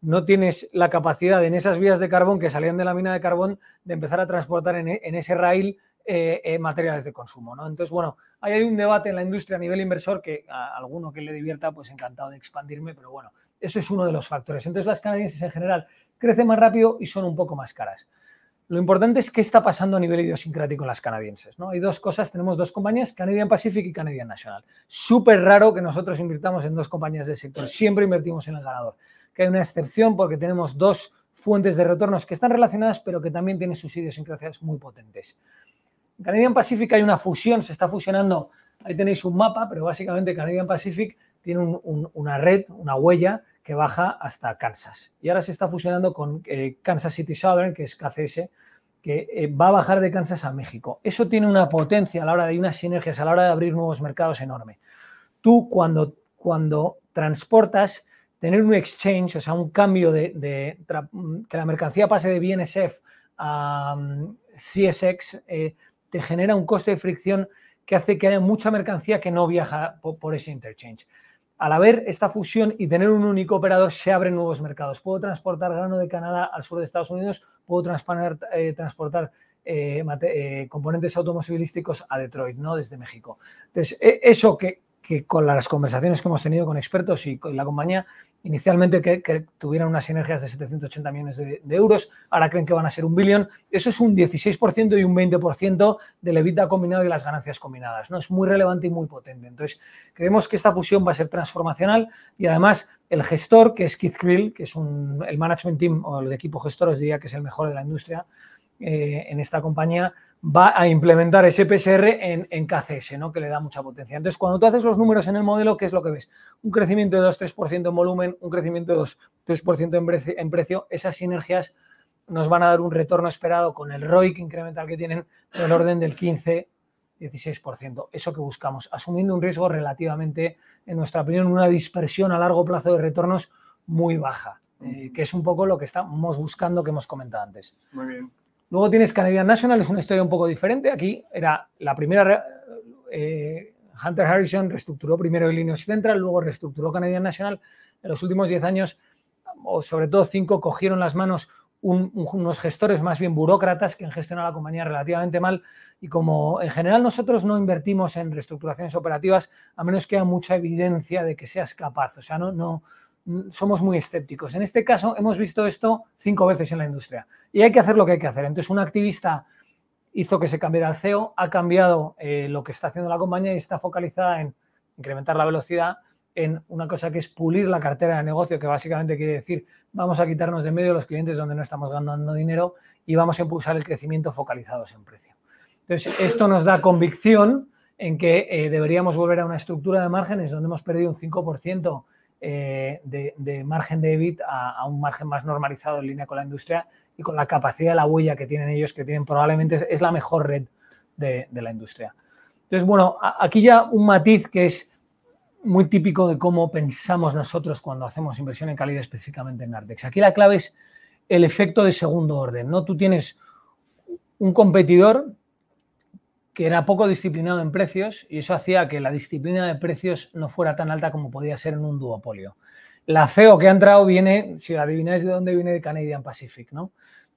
no tienes la capacidad en esas vías de carbón que salían de la mina de carbón de empezar a transportar en, e, ese rail eh, eh, materiales de consumo. ¿no? Entonces, bueno, ahí hay un debate en la industria a nivel inversor que a alguno que le divierta, pues encantado de expandirme, pero bueno, eso es uno de los factores. Entonces, las canadienses en general crecen más rápido y son un poco más caras. Lo importante es qué está pasando a nivel idiosincrático en las canadienses. Hay dos cosas, tenemos dos compañías, Canadian Pacific y Canadian National. Súper raro que nosotros invirtamos en dos compañías del sector, siempre invertimos en el ganador. Que hay una excepción porque tenemos dos fuentes de retornos que están relacionadas, pero que también tienen sus idiosincrasias muy potentes. En Canadian Pacific hay una fusión, se está fusionando, ahí tenéis un mapa, pero básicamente Canadian Pacific tiene una red, una huella que baja hasta Kansas. Y ahora se está fusionando con eh, Kansas City Southern, que es KCS, que eh, va a bajar de Kansas a México. Eso tiene una potencia a la hora de unas sinergias, a la hora de abrir nuevos mercados enorme. Tú cuando, cuando transportas, tener un exchange, o sea, un cambio de, mm, que la mercancía pase de BNSF e a mm, CSX, eh, te genera un coste de fricción que hace que haya mucha mercancía que no viaja por ese interchange. Al haber esta fusión y tener un único operador, se abren nuevos mercados. Puedo transportar grano de Canadá al sur de Estados Unidos, puedo eh, transportar, eh, eh, componentes automovilísticos a Detroit, ¿no? Desde México. Entonces, e, eso que que con las conversaciones que hemos tenido con expertos y con la compañía, inicialmente que, tuvieran unas sinergias de 780 millones de, euros, ahora creen que van a ser un billón. Eso es un 16% y un 20% del EBITDA combinado y las ganancias combinadas. ¿no? Es muy relevante y muy potente. Entonces, creemos que esta fusión va a ser transformacional y además el gestor, que es Keith Grill, que es el management team o el equipo gestor, os diría que es el mejor de la industria eh, en esta compañía, va a implementar ese PSR en, en KCS, ¿no? que le da mucha potencia. Entonces, cuando tú haces los números en el modelo, ¿qué es lo que ves? Un crecimiento de 2-3% en volumen, un crecimiento de 2-3% en, en precio. Esas sinergias nos van a dar un retorno esperado con el ROIC incremental que tienen del orden del 15-16%. Eso que buscamos, asumiendo un riesgo relativamente, en nuestra opinión, una dispersión a largo plazo de retornos muy baja, eh, que es un poco lo que estamos buscando que hemos comentado antes. Muy bien. Luego tienes Canadian National, es una historia un poco diferente. Aquí era la primera. Eh, Hunter Harrison reestructuró primero el Linux Central, luego reestructuró Canadian National. En los últimos 10 años, o sobre todo 5, cogieron las manos unos gestores más bien burócratas que han gestionado la compañía relativamente mal y como en general nosotros no invertimos en reestructuraciones operativas a menos que haya mucha evidencia de que seas capaz, o sea, no, no, somos muy escépticos. En este caso, hemos visto esto cinco veces en la industria y hay que hacer lo que hay que hacer. Entonces, un activista hizo que se cambiara el CEO, ha cambiado eh, lo que está haciendo la compañía y está focalizada en incrementar la velocidad, en una cosa que es pulir la cartera de negocio, que básicamente quiere decir vamos a quitarnos de medio los clientes donde no estamos ganando dinero y vamos a impulsar el crecimiento focalizados en precio. Entonces, esto nos da convicción en que eh, deberíamos volver a una estructura de márgenes donde hemos perdido un 5% eh, de, margen de EBIT a, un margen más normalizado en línea con la industria y con la capacidad de la huella que tienen ellos, que tienen probablemente es, la mejor red de, la industria. Entonces, bueno, aquí ya un matiz que es muy típico de cómo pensamos nosotros cuando hacemos inversión en calidad específicamente en Artex. Aquí la clave es el efecto de segundo orden, ¿no? Tú tienes un competidor que era poco disciplinado en precios y eso hacía que la disciplina de precios no fuera tan alta como podía ser en un duopolio. La CEO que ha entrado viene, si adivináis de dónde viene, de Canadian Pacific, ¿no?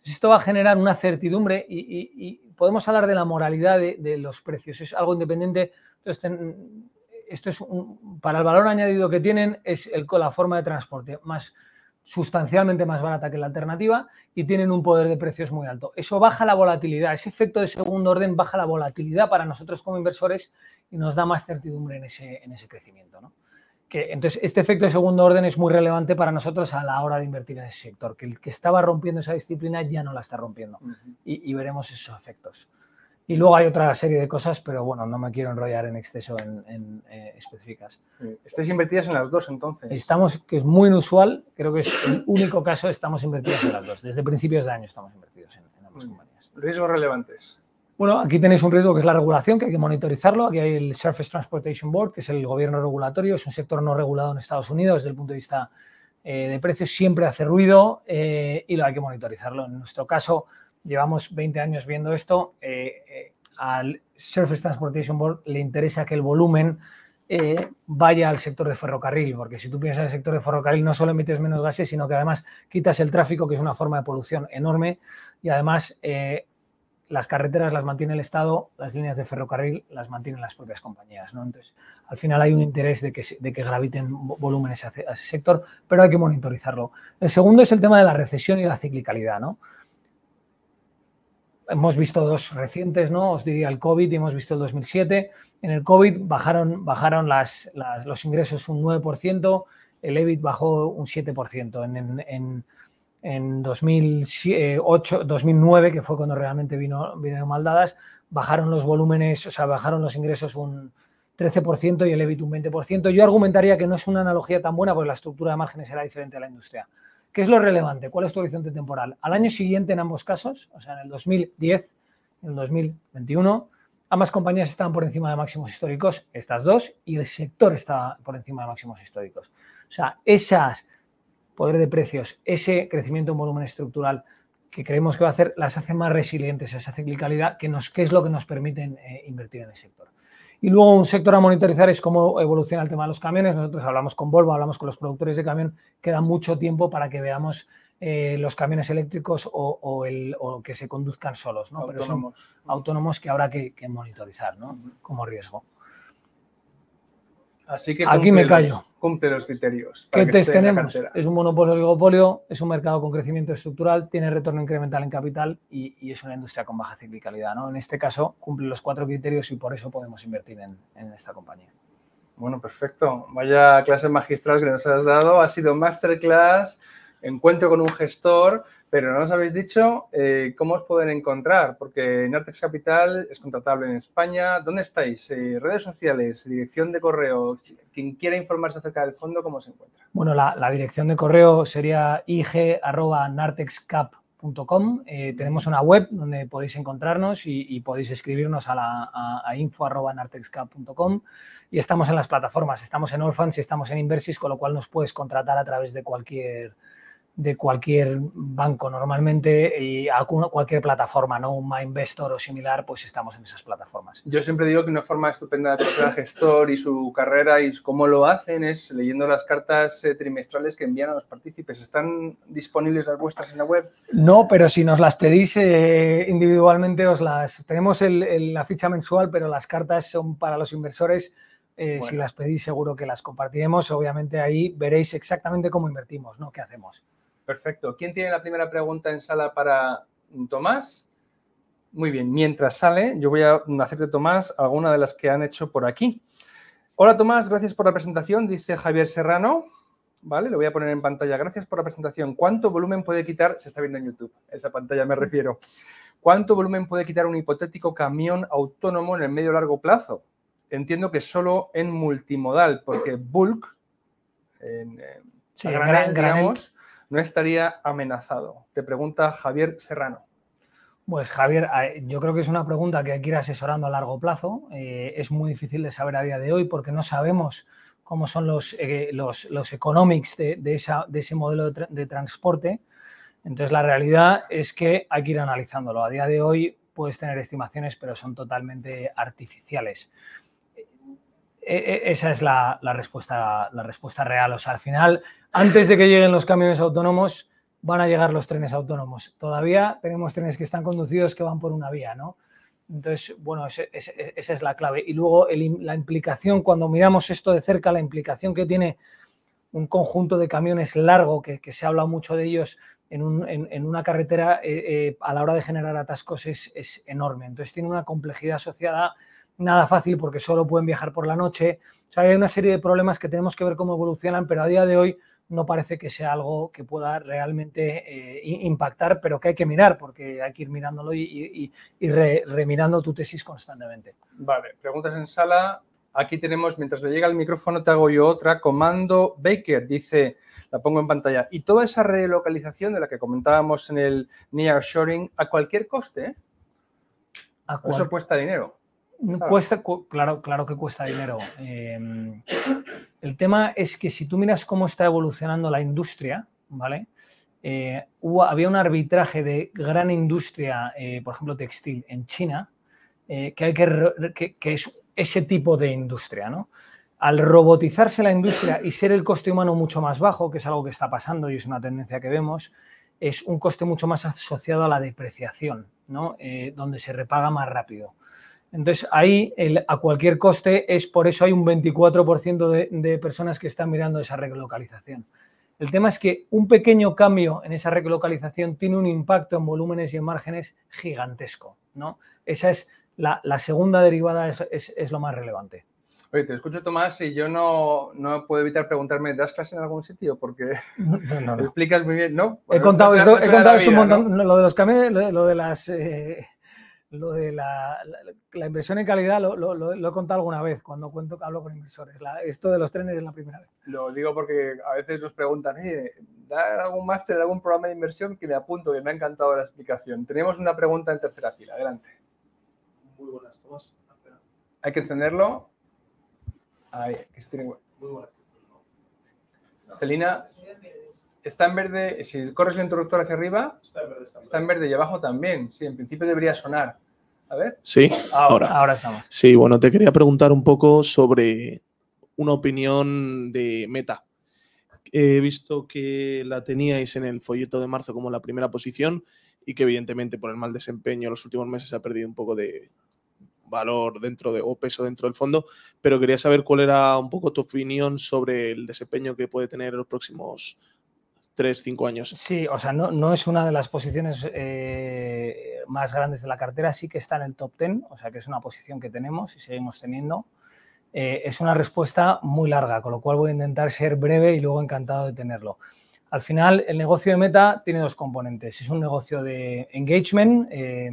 esto va a generar una certidumbre y, podemos hablar de la moralidad de, los precios, es algo independiente. Entonces, esto es para el valor añadido que tienen es el, la forma de transporte, más sustancialmente más barata que la alternativa y tienen un poder de precios muy alto. Eso baja la volatilidad, ese efecto de segundo orden baja la volatilidad para nosotros como inversores y nos da más certidumbre en ese, crecimiento. Que, entonces, este efecto de segundo orden es muy relevante para nosotros a la hora de invertir en ese sector, que el que estaba rompiendo esa disciplina ya no la está rompiendo y, veremos esos efectos. Y luego hay otra serie de cosas, pero bueno, no me quiero enrollar en exceso en, eh, específicas. ¿Estáis invertidas en las dos entonces? Estamos, que es muy inusual, creo que es el único caso, estamos invertidos en las dos. Desde principios de año estamos invertidos en, ambas mm, compañías. Riesgos relevantes. Bueno, aquí tenéis un riesgo que es la regulación, que hay que monitorizarlo. Aquí hay el Surface Transportation Board, que es el gobierno regulatorio, es un sector no regulado en Estados Unidos desde el punto de vista eh, de precios, siempre hace ruido eh, y lo hay que monitorizarlo. En nuestro caso, llevamos 20 años viendo esto. Eh, eh, al Surface Transportation Board le interesa que el volumen eh, vaya al sector de ferrocarril, porque si tú piensas en el sector de ferrocarril no solo emites menos gases, sino que además quitas el tráfico, que es una forma de polución enorme, y además las carreteras las mantiene el Estado, las líneas de ferrocarril las mantienen las propias compañías. ¿no? Entonces, al final hay un interés de que, de que graviten volúmenes a ese sector, pero hay que monitorizarlo. El segundo es el tema de la recesión y la ciclicalidad. ¿no? Hemos visto dos recientes, ¿no? Os diría el COVID y hemos visto el 2007. En el COVID bajaron, bajaron los ingresos un 9%, el EBIT bajó un 7%. En, 2008, 2009, que fue cuando realmente vino, vinieron maldadas, bajaron los volúmenes, o sea, bajaron los ingresos un 13% y el EBIT un 20%. Yo argumentaría que no es una analogía tan buena porque la estructura de márgenes era diferente a la industria. ¿Qué es lo relevante? ¿Cuál es tu horizonte temporal? Al año siguiente, en ambos casos, o sea, en el 2010 en el 2021, ambas compañías estaban por encima de máximos históricos, estas dos, y el sector estaba por encima de máximos históricos. O sea, esas poder de precios, ese crecimiento en volumen estructural que creemos que va a hacer, las hace más resilientes a esa ciclicalidad, que, que es lo que nos permite eh, invertir en el sector. Y luego un sector a monitorizar es cómo evoluciona el tema de los camiones. Nosotros hablamos con Volvo, hablamos con los productores de camión, queda mucho tiempo para que veamos eh, los camiones eléctricos o, el, o, que se conduzcan solos, ¿no? Pero son autónomos que habrá que, que monitorizar, Como riesgo. Así que cumple los criterios. ¿Qué test tenemos? Es un monopolio oligopolio, es un mercado con crecimiento estructural, tiene retorno incremental en capital y, es una industria con baja ciclicalidad. ¿no? En este caso, cumple los cuatro criterios y por eso podemos invertir en, en esta compañía. Bueno, perfecto. Vaya clase magistral que nos has dado. Ha sido masterclass, encuentro con un gestor pero no nos habéis dicho eh, cómo os pueden encontrar, porque Nartex Capital es contratable en España. ¿Dónde estáis? Eh, redes sociales, dirección de correo. Quien quiera informarse acerca del fondo, ¿cómo se encuentra? Bueno, la, dirección de correo sería ig.nartexcap.com. Eh, tenemos una web donde podéis encontrarnos y, podéis escribirnos a, a, a info.nartexcap.com. Y estamos en las plataformas, estamos en Orphans y estamos en Inversis, con lo cual nos puedes contratar a través de cualquier de cualquier banco normalmente y alguna, cualquier plataforma, ¿no? Un MyInvestor o similar, pues estamos en esas plataformas. Yo siempre digo que una forma estupenda de conocer gestor y su carrera y cómo lo hacen es leyendo las cartas eh, trimestrales que envían a los partícipes. ¿Están disponibles las vuestras en la web? No, pero si nos las pedís eh, individualmente os las... Tenemos el, la ficha mensual, pero las cartas son para los inversores. Eh, si las pedís seguro que las compartiremos. Obviamente ahí veréis exactamente cómo invertimos, ¿no? ¿Qué hacemos? Perfecto. ¿Quién tiene la primera pregunta en sala para Tomás? Muy bien, mientras sale, yo voy a hacerte, Tomás, alguna de las que han hecho por aquí. Hola, Tomás, gracias por la presentación, dice Javier Serrano. Vale, lo voy a poner en pantalla. Gracias por la presentación. ¿Cuánto volumen puede quitar? Se está viendo en YouTube, esa pantalla me refiero. ¿Cuánto volumen puede quitar un hipotético camión autónomo en el medio largo plazo? Entiendo que solo en multimodal, porque bulk, en, eh, sí, gran, no estaría amenazado? Te pregunta Javier Serrano. Pues Javier, eh, yo creo que es una pregunta que hay que ir asesorando a largo plazo. Eh, es muy difícil de saber a día de hoy porque no sabemos cómo son los, eh, los, economics de, ese modelo de, de transporte. Entonces la realidad es que hay que ir analizándolo. A día de hoy puedes tener estimaciones, pero son totalmente artificiales. E, e, esa es la, respuesta, la respuesta real. O sea, al final, antes de que lleguen los camiones autónomos, van a llegar los trenes autónomos. Todavía tenemos trenes que están conducidos que van por una vía, ¿no? Entonces, bueno, esa es la clave. Y luego la implicación, cuando miramos esto de cerca, la implicación que tiene un conjunto de camiones largo, que, se habla mucho de ellos en, una carretera, eh, eh, a la hora de generar atascos es, es, enorme. Entonces, tiene una complejidad asociada nada fácil porque solo pueden viajar por la noche. O sea, hay una serie de problemas que tenemos que ver cómo evolucionan, pero a día de hoy no parece que sea algo que pueda realmente eh, impactar, pero que hay que mirar, porque hay que ir mirándolo y, remirando tu tesis constantemente. Vale, preguntas en sala. Aquí tenemos, mientras le llega el micrófono, te hago yo otra. Comando Baker, dice, la pongo en pantalla. Y toda esa relocalización de la que comentábamos en el nearshoring, ¿a cualquier coste? ¿eh? ¿A Eso cuesta dinero. Claro. Cuesta, claro, claro que cuesta dinero. Em, el tema es que si tú miras cómo está evolucionando la industria, ¿vale? Eh, había un arbitraje de gran industria, eh, por ejemplo, textil en China, eh, que, hay que, que, es ese tipo de industria, ¿no? Al robotizarse la industria y ser el coste humano mucho más bajo, que es algo que está pasando y es una tendencia que vemos, es un coste mucho más asociado a la depreciación, ¿no? donde se repaga más rápido. Entonces, ahí a cualquier coste es por eso hay un 24% de, personas que están mirando esa relocalización. El tema es que un pequeño cambio en esa relocalización tiene un impacto en volúmenes y en márgenes gigantesco. ¿no? Esa es la, segunda derivada, es, lo más relevante. Oye, te escucho, Tomás, y yo no, no puedo evitar preguntarme, ¿das clase en algún sitio? Porque no, explicas muy bien, ¿no? he contado, esto, un montón, lo de los camiones, lo de, las... Eh, lo de la, la, inversión en calidad lo, lo, lo, he contado alguna vez cuando cuento, hablo con inversores. esto de los trenes es la primera vez. Lo digo porque a veces nos preguntan, eh, ¿da algún máster, algún programa de inversión? Que me apunto, que me ha encantado la explicación. Tenemos una pregunta en tercera fila. Adelante. Muy buenas, Tomás. Hay que encenderlo. Ahí, que se tiene... Muy buenas. Celina está en verde, si corres el interruptor hacia arriba, está en verde, está y abajo también. Sí, en principio debería sonar. A ver. Sí, ahora. Ahora, estamos. Sí, bueno, te quería preguntar un poco sobre una opinión de Meta. He visto que la teníais en el folleto de marzo como la primera posición y que evidentemente por el mal desempeño en los últimos meses ha perdido un poco de valor dentro de o peso dentro del fondo, pero quería saber cuál era un poco tu opinión sobre el desempeño que puede tener los próximos tres cinco años. Sí, o sea, no, no es una de las posiciones eh, más grandes de la cartera, sí que está en el top ten o sea que es una posición que tenemos y seguimos teniendo. Eh, es una respuesta muy larga, con lo cual voy a intentar ser breve y luego encantado de tenerlo. Al final, el negocio de Meta tiene dos componentes. Es un negocio de engagement, eh,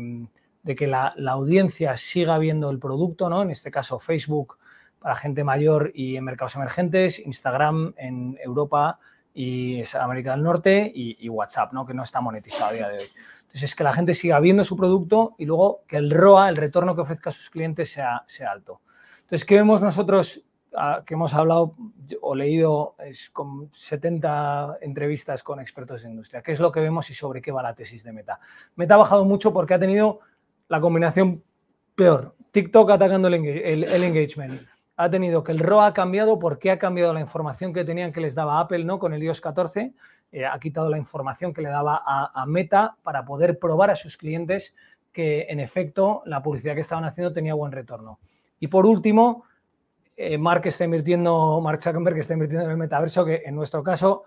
de que la, la, audiencia siga viendo el producto, ¿no? En este caso, Facebook para gente mayor y en mercados emergentes, Instagram en Europa y es América del Norte y, WhatsApp, ¿no? que no está monetizado a día de hoy. Entonces, es que la gente siga viendo su producto y luego que el ROA, el retorno que ofrezca a sus clientes, sea, sea alto. Entonces, ¿qué vemos nosotros ah, que hemos hablado o leído es, con 70 entrevistas con expertos de industria? ¿Qué es lo que vemos y sobre qué va la tesis de Meta? Meta ha bajado mucho porque ha tenido la combinación peor. TikTok atacando el engagement, ha tenido que el ROA ha cambiado porque ha cambiado la información que tenían que les daba Apple ¿no? con el iOS 14, eh, ha quitado la información que le daba a, Meta para poder probar a sus clientes que en efecto la publicidad que estaban haciendo tenía buen retorno. Y por último, eh, Mark está invirtiendo, Mark Zuckerberg está invirtiendo en el metaverso, que en nuestro caso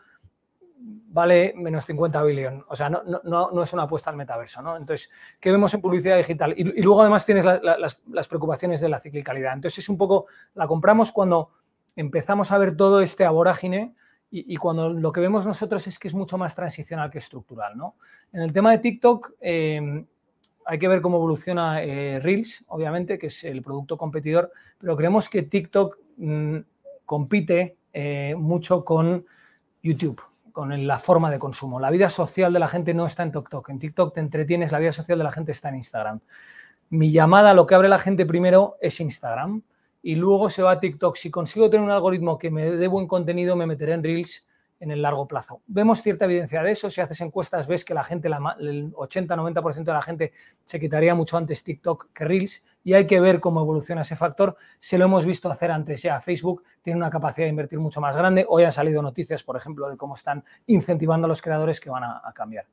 vale menos 50 billones. O sea, no, es una apuesta al metaverso, ¿no? Entonces, ¿qué vemos en publicidad digital? Y, luego además tienes las, preocupaciones de la ciclicalidad. Entonces, es un poco, la compramos cuando empezamos a ver todo este aborágine y, cuando lo que vemos nosotros es que es mucho más transicional que estructural, ¿no? En el tema de TikTok... Eh, hay que ver cómo evoluciona eh, Reels, obviamente, que es el producto competidor, pero creemos que TikTok mm, compite eh, mucho con YouTube con la forma de consumo. La vida social de la gente no está en TikTok. En TikTok te entretienes, la vida social de la gente está en Instagram. Mi llamada, lo que abre la gente primero es Instagram y luego se va a TikTok. Si consigo tener un algoritmo que me dé buen contenido, me meteré en Reels en el largo plazo. Vemos cierta evidencia de eso, si haces encuestas ves que la gente, el 80-90% de la gente se quitaría mucho antes TikTok que Reels y hay que ver cómo evoluciona ese factor. Se lo hemos visto hacer antes ya. Facebook tiene una capacidad de invertir mucho más grande. Hoy han salido noticias, por ejemplo, de cómo están incentivando a los creadores que van a, cambiar.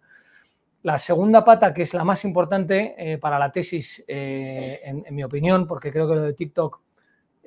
La segunda pata, que es la más importante eh, para la tesis, eh, en, en mi opinión, porque creo que lo de TikTok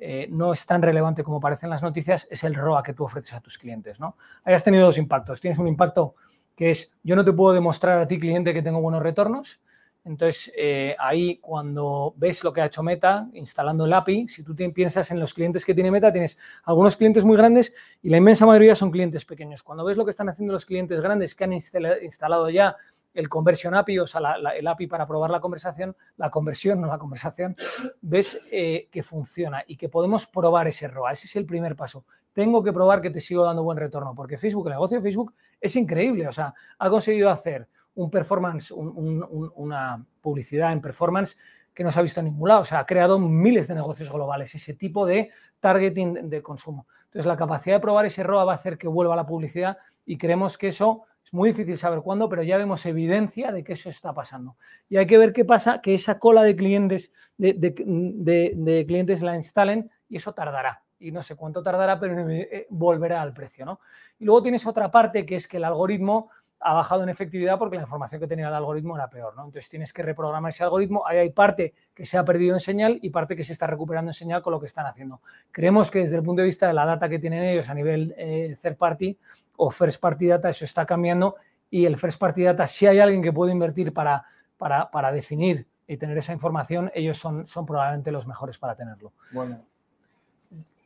eh, no es tan relevante como parecen las noticias, es el ROA que tú ofreces a tus clientes. ¿no? Hayas tenido dos impactos. Tienes un impacto que es, yo no te puedo demostrar a ti, cliente, que tengo buenos retornos. Entonces, eh, ahí cuando ves lo que ha hecho Meta instalando el API, si tú piensas en los clientes que tiene Meta, tienes algunos clientes muy grandes y la inmensa mayoría son clientes pequeños. Cuando ves lo que están haciendo los clientes grandes que han instalado ya el conversion API, o sea, el API para probar la conversación, la conversión, no la conversación, ves eh, que funciona y que podemos probar ese ROA. Ese es el primer paso. Tengo que probar que te sigo dando buen retorno, porque Facebook, el negocio de Facebook es increíble. O sea, ha conseguido hacer un performance, una publicidad en performance que no se ha visto en ningún lado. O sea, ha creado miles de negocios globales, ese tipo de targeting de consumo. Entonces, la capacidad de probar ese ROA va a hacer que vuelva la publicidad y creemos que eso muy difícil saber cuándo, pero ya vemos evidencia de que eso está pasando. Y hay que ver qué pasa, que esa cola de clientes, de clientes la instalen y eso tardará. Y no sé cuánto tardará, pero eh, volverá al precio, ¿no? Y luego tienes otra parte que es que el algoritmo ha bajado en efectividad porque la información que tenía el algoritmo era peor, ¿no? Entonces tienes que reprogramar ese algoritmo. Ahí hay parte que se ha perdido en señal y parte que se está recuperando en señal con lo que están haciendo. Creemos que desde el punto de vista de la data que tienen ellos a nivel eh, third party o first party data, eso está cambiando y el first party data, si hay alguien que puede invertir para, para, definir y tener esa información, ellos son, son probablemente los mejores para tenerlo. Bueno.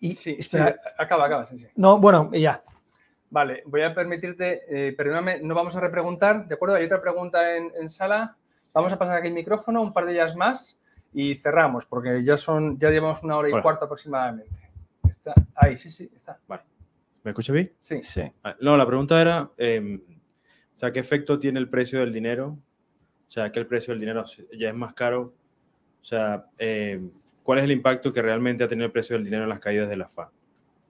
Y, sí, acaba, acaba. Sí, no, bueno, ya. Vale, voy a permitirte, eh, perdóname, no vamos a repreguntar, ¿de acuerdo? Hay otra pregunta en, sala. Vamos a pasar aquí el micrófono, un par de ellas más y cerramos, porque ya son, ya llevamos una hora y cuarto aproximadamente. ahí, sí, sí, está. Vale. ¿Me escucha bien? Sí. sí. Ah, no, la pregunta era, em, o sea, ¿qué efecto tiene el precio del dinero? O sea, que el precio del dinero ya es más caro. O sea, em, ¿cuál es el impacto que realmente ha tenido el precio del dinero en las caídas de la FA?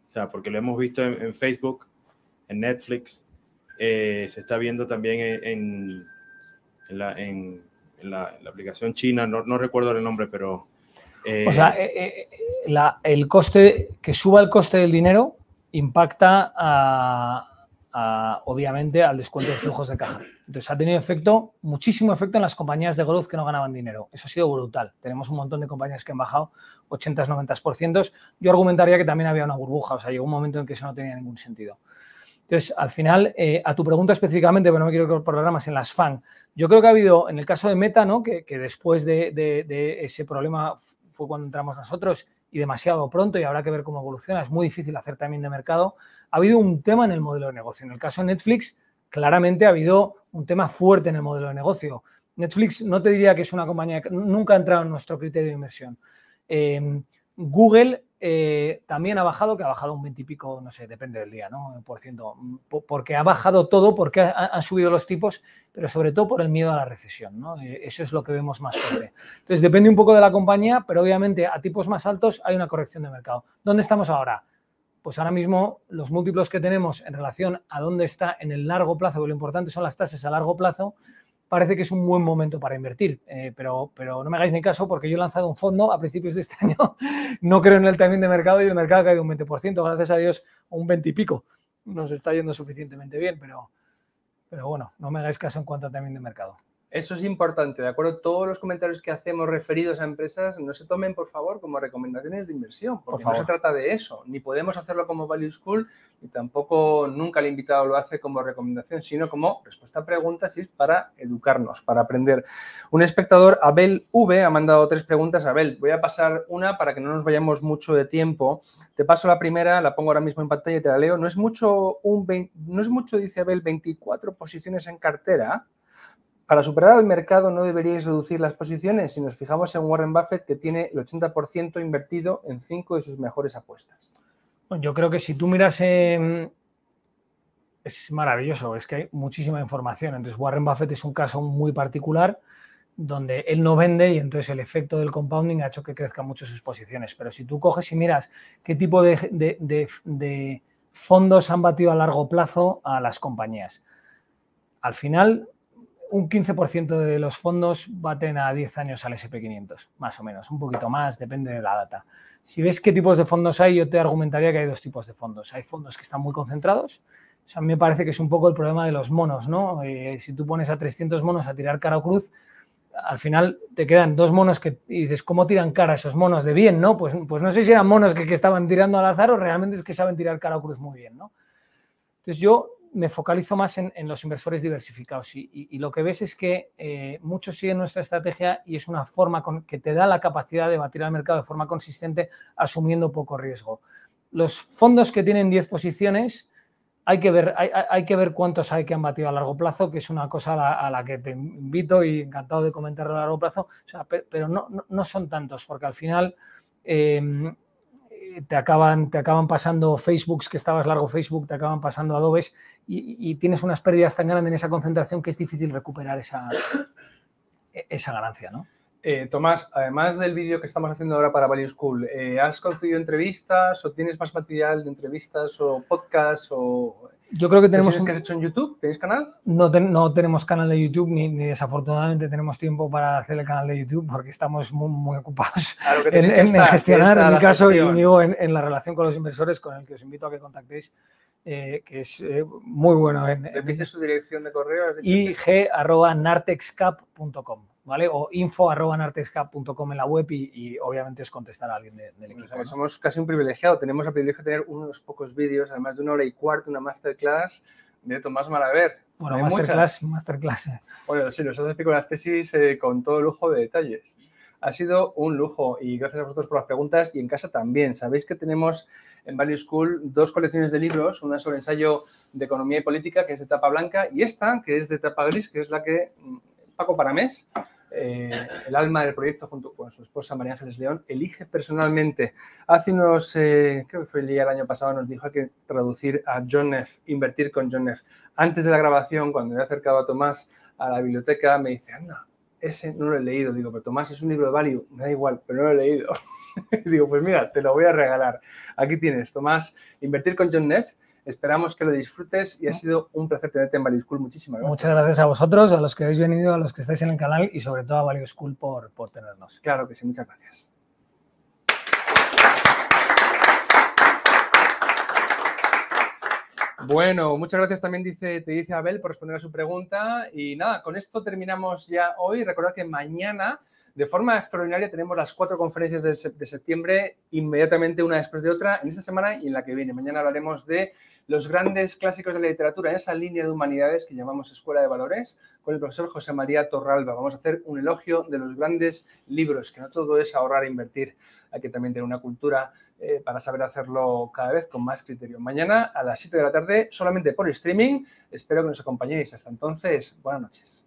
O sea, porque lo hemos visto en Facebook, en Netflix, eh, se está viendo también en, la, aplicación china, no, recuerdo el nombre, pero... Eh, o sea, eh, el coste, que suba el coste del dinero impacta obviamente al descuento de flujos de caja. Entonces ha tenido efecto, muchísimo efecto en las compañías de growth que no ganaban dinero. Eso ha sido brutal. Tenemos un montón de compañías que han bajado 80-90%. Yo argumentaría que también había una burbuja, o sea, llegó un momento en que eso no tenía ningún sentido. Entonces, al final, eh, a tu pregunta específicamente, pero no me quiero por programas en las FAN, yo creo que ha habido, en el caso de Meta, ¿no? que, después de, ese problema fue cuando entramos nosotros y demasiado pronto y habrá que ver cómo evoluciona, es muy difícil hacer también de mercado, ha habido un tema en el modelo de negocio. En el caso de Netflix, claramente ha habido un tema fuerte en el modelo de negocio. Netflix no te diría que es una compañía que nunca ha entrado en nuestro criterio de inversión. Em, Google eh, también ha bajado, que ha bajado un 20 y pico, no sé, depende del día, ¿no? Por ciento, mm, porque ha bajado todo, porque han subido los tipos, pero sobre todo por el miedo a la recesión, ¿no? Eh, eso es lo que vemos más fuerte. Entonces, depende un poco de la compañía, pero obviamente a tipos más altos hay una corrección de mercado. ¿Dónde estamos ahora? Pues ahora mismo los múltiplos que tenemos en relación a dónde está en el largo plazo, que lo importante son las tasas a largo plazo, parece que es un buen momento para invertir. Eh, pero, pero no me hagáis ni caso porque yo he lanzado un fondo a principios de este año. no creo en el timing de mercado y el mercado ha caído un 20%, gracias a Dios, un 20 y pico. Nos está yendo suficientemente bien, pero, pero bueno, no me hagáis caso en cuanto a timing de mercado. Eso es importante, ¿de acuerdo? Todos los comentarios que hacemos referidos a empresas no se tomen, por favor, como recomendaciones de inversión, porque por favor. no se trata de eso. Ni podemos hacerlo como Value School, ni tampoco nunca el invitado lo hace como recomendación, sino como respuesta a preguntas y es para educarnos, para aprender. Un espectador, Abel V, ha mandado tres preguntas. Abel, voy a pasar una para que no nos vayamos mucho de tiempo. Te paso la primera, la pongo ahora mismo en pantalla y te la leo. No es mucho, un no es mucho dice Abel, 24 posiciones en cartera para superar al mercado no deberíais reducir las posiciones si nos fijamos en Warren Buffett que tiene el 80% invertido en cinco de sus mejores apuestas. Yo creo que si tú miras, es maravilloso, es que hay muchísima información. Entonces Warren Buffett es un caso muy particular donde él no vende y entonces el efecto del compounding ha hecho que crezcan mucho sus posiciones. Pero si tú coges y miras qué tipo de fondos han batido a largo plazo a las compañías, al final un 15% de los fondos baten a 10 años al SP500, más o menos, un poquito más, depende de la data. Si ves qué tipos de fondos hay, yo te argumentaría que hay dos tipos de fondos. Hay fondos que están muy concentrados, o sea, a mí me parece que es un poco el problema de los monos, ¿no? Eh, si tú pones a 300 monos a tirar cara o cruz, al final te quedan dos monos que y dices, ¿cómo tiran cara esos monos de bien, no? Pues, pues no sé si eran monos que, que estaban tirando al azar o realmente es que saben tirar cara o cruz muy bien, ¿no? Entonces yo me focalizo más en, los inversores diversificados y, lo que ves es que eh, muchos siguen nuestra estrategia y es una forma que te da la capacidad de batir al mercado de forma consistente asumiendo poco riesgo. Los fondos que tienen 10 posiciones, hay que ver, hay, que ver cuántos hay que han batido a largo plazo, que es una cosa a la, que te invito y encantado de comentarlo a largo plazo, pero no, son tantos, porque al final em, eh, te, acaban, te acaban pasando Facebooks que estabas largo Facebook, te acaban pasando Adobes y, tienes unas pérdidas tan grandes en esa concentración que es difícil recuperar esa, e-, esa ganancia, ¿no? Eh, Tomás, además del vídeo que estamos haciendo ahora para Value School, eh, ¿has concedido entrevistas o tienes más material de entrevistas o podcasts o yo creo que tenemos. Un... que has hecho en YouTube? ¿Tenéis canal? No, no tenemos canal de YouTube, ni, desafortunadamente tenemos tiempo para hacer el canal de YouTube porque estamos muy, muy ocupados en, gestionar, en mi caso, y digo, en, en, la relación con los inversores, con el que os invito a que contactéis eh, que es eh, muy bueno. su dirección de correo. ig.nartexcap.com, ¿vale? O info info.nartexcap.com en la web y, y, obviamente os contestará alguien del equipo. Somos casi un privilegiado. Tenemos el privilegio de tener unos pocos vídeos, además de una hora y cuarto, una masterclass de Tomás Maraver, Bueno, masterclass, masterclass. Eh. Bueno, sí, nos hace explicar las tesis con todo lujo de detalles. Ha sido un lujo y gracias a vosotros por las preguntas y en casa también. Sabéis que tenemos en Value School dos colecciones de libros, una sobre ensayo de economía y política, que es de tapa blanca, y esta, que es de tapa gris, que es la que mm, Paco Paramés, eh, el alma del proyecto junto con su esposa María Ángeles León, elige personalmente. Hace unos, eh, creo que fue el día del año pasado, nos dijo que traducir a John F., invertir con John F. Antes de la grabación, cuando me he acercado a Tomás a la biblioteca, me dice, anda, ese no lo he leído. Digo, pero Tomás, es un libro de value. Me da igual, pero no lo he leído. Digo, pues mira, te lo voy a regalar. Aquí tienes, Tomás, Invertir con John Neff. Esperamos que lo disfrutes y ha mm. sido un placer tenerte en Value School. Muchísimas gracias. Muchas gracias a vosotros, a los que habéis venido, a los que estáis en el canal y sobre todo a Value School por, por tenernos. Claro que sí, muchas gracias. Bueno, muchas gracias también, dice, te dice Abel, por responder a su pregunta. Y nada, con esto terminamos ya hoy. Recordad que mañana, de forma extraordinaria, tenemos las cuatro conferencias de, septiembre, inmediatamente una después de otra, en esta semana y en la que viene. Mañana hablaremos de los grandes clásicos de la literatura, en esa línea de humanidades que llamamos Escuela de Valores, con el profesor José María Torralba. Vamos a hacer un elogio de los grandes libros, que no todo es ahorrar e invertir, hay que también tener una cultura eh, para saber hacerlo cada vez con más criterio. Mañana a las 7 de la tarde, solamente por streaming. Espero que nos acompañéis. Hasta entonces, buenas noches.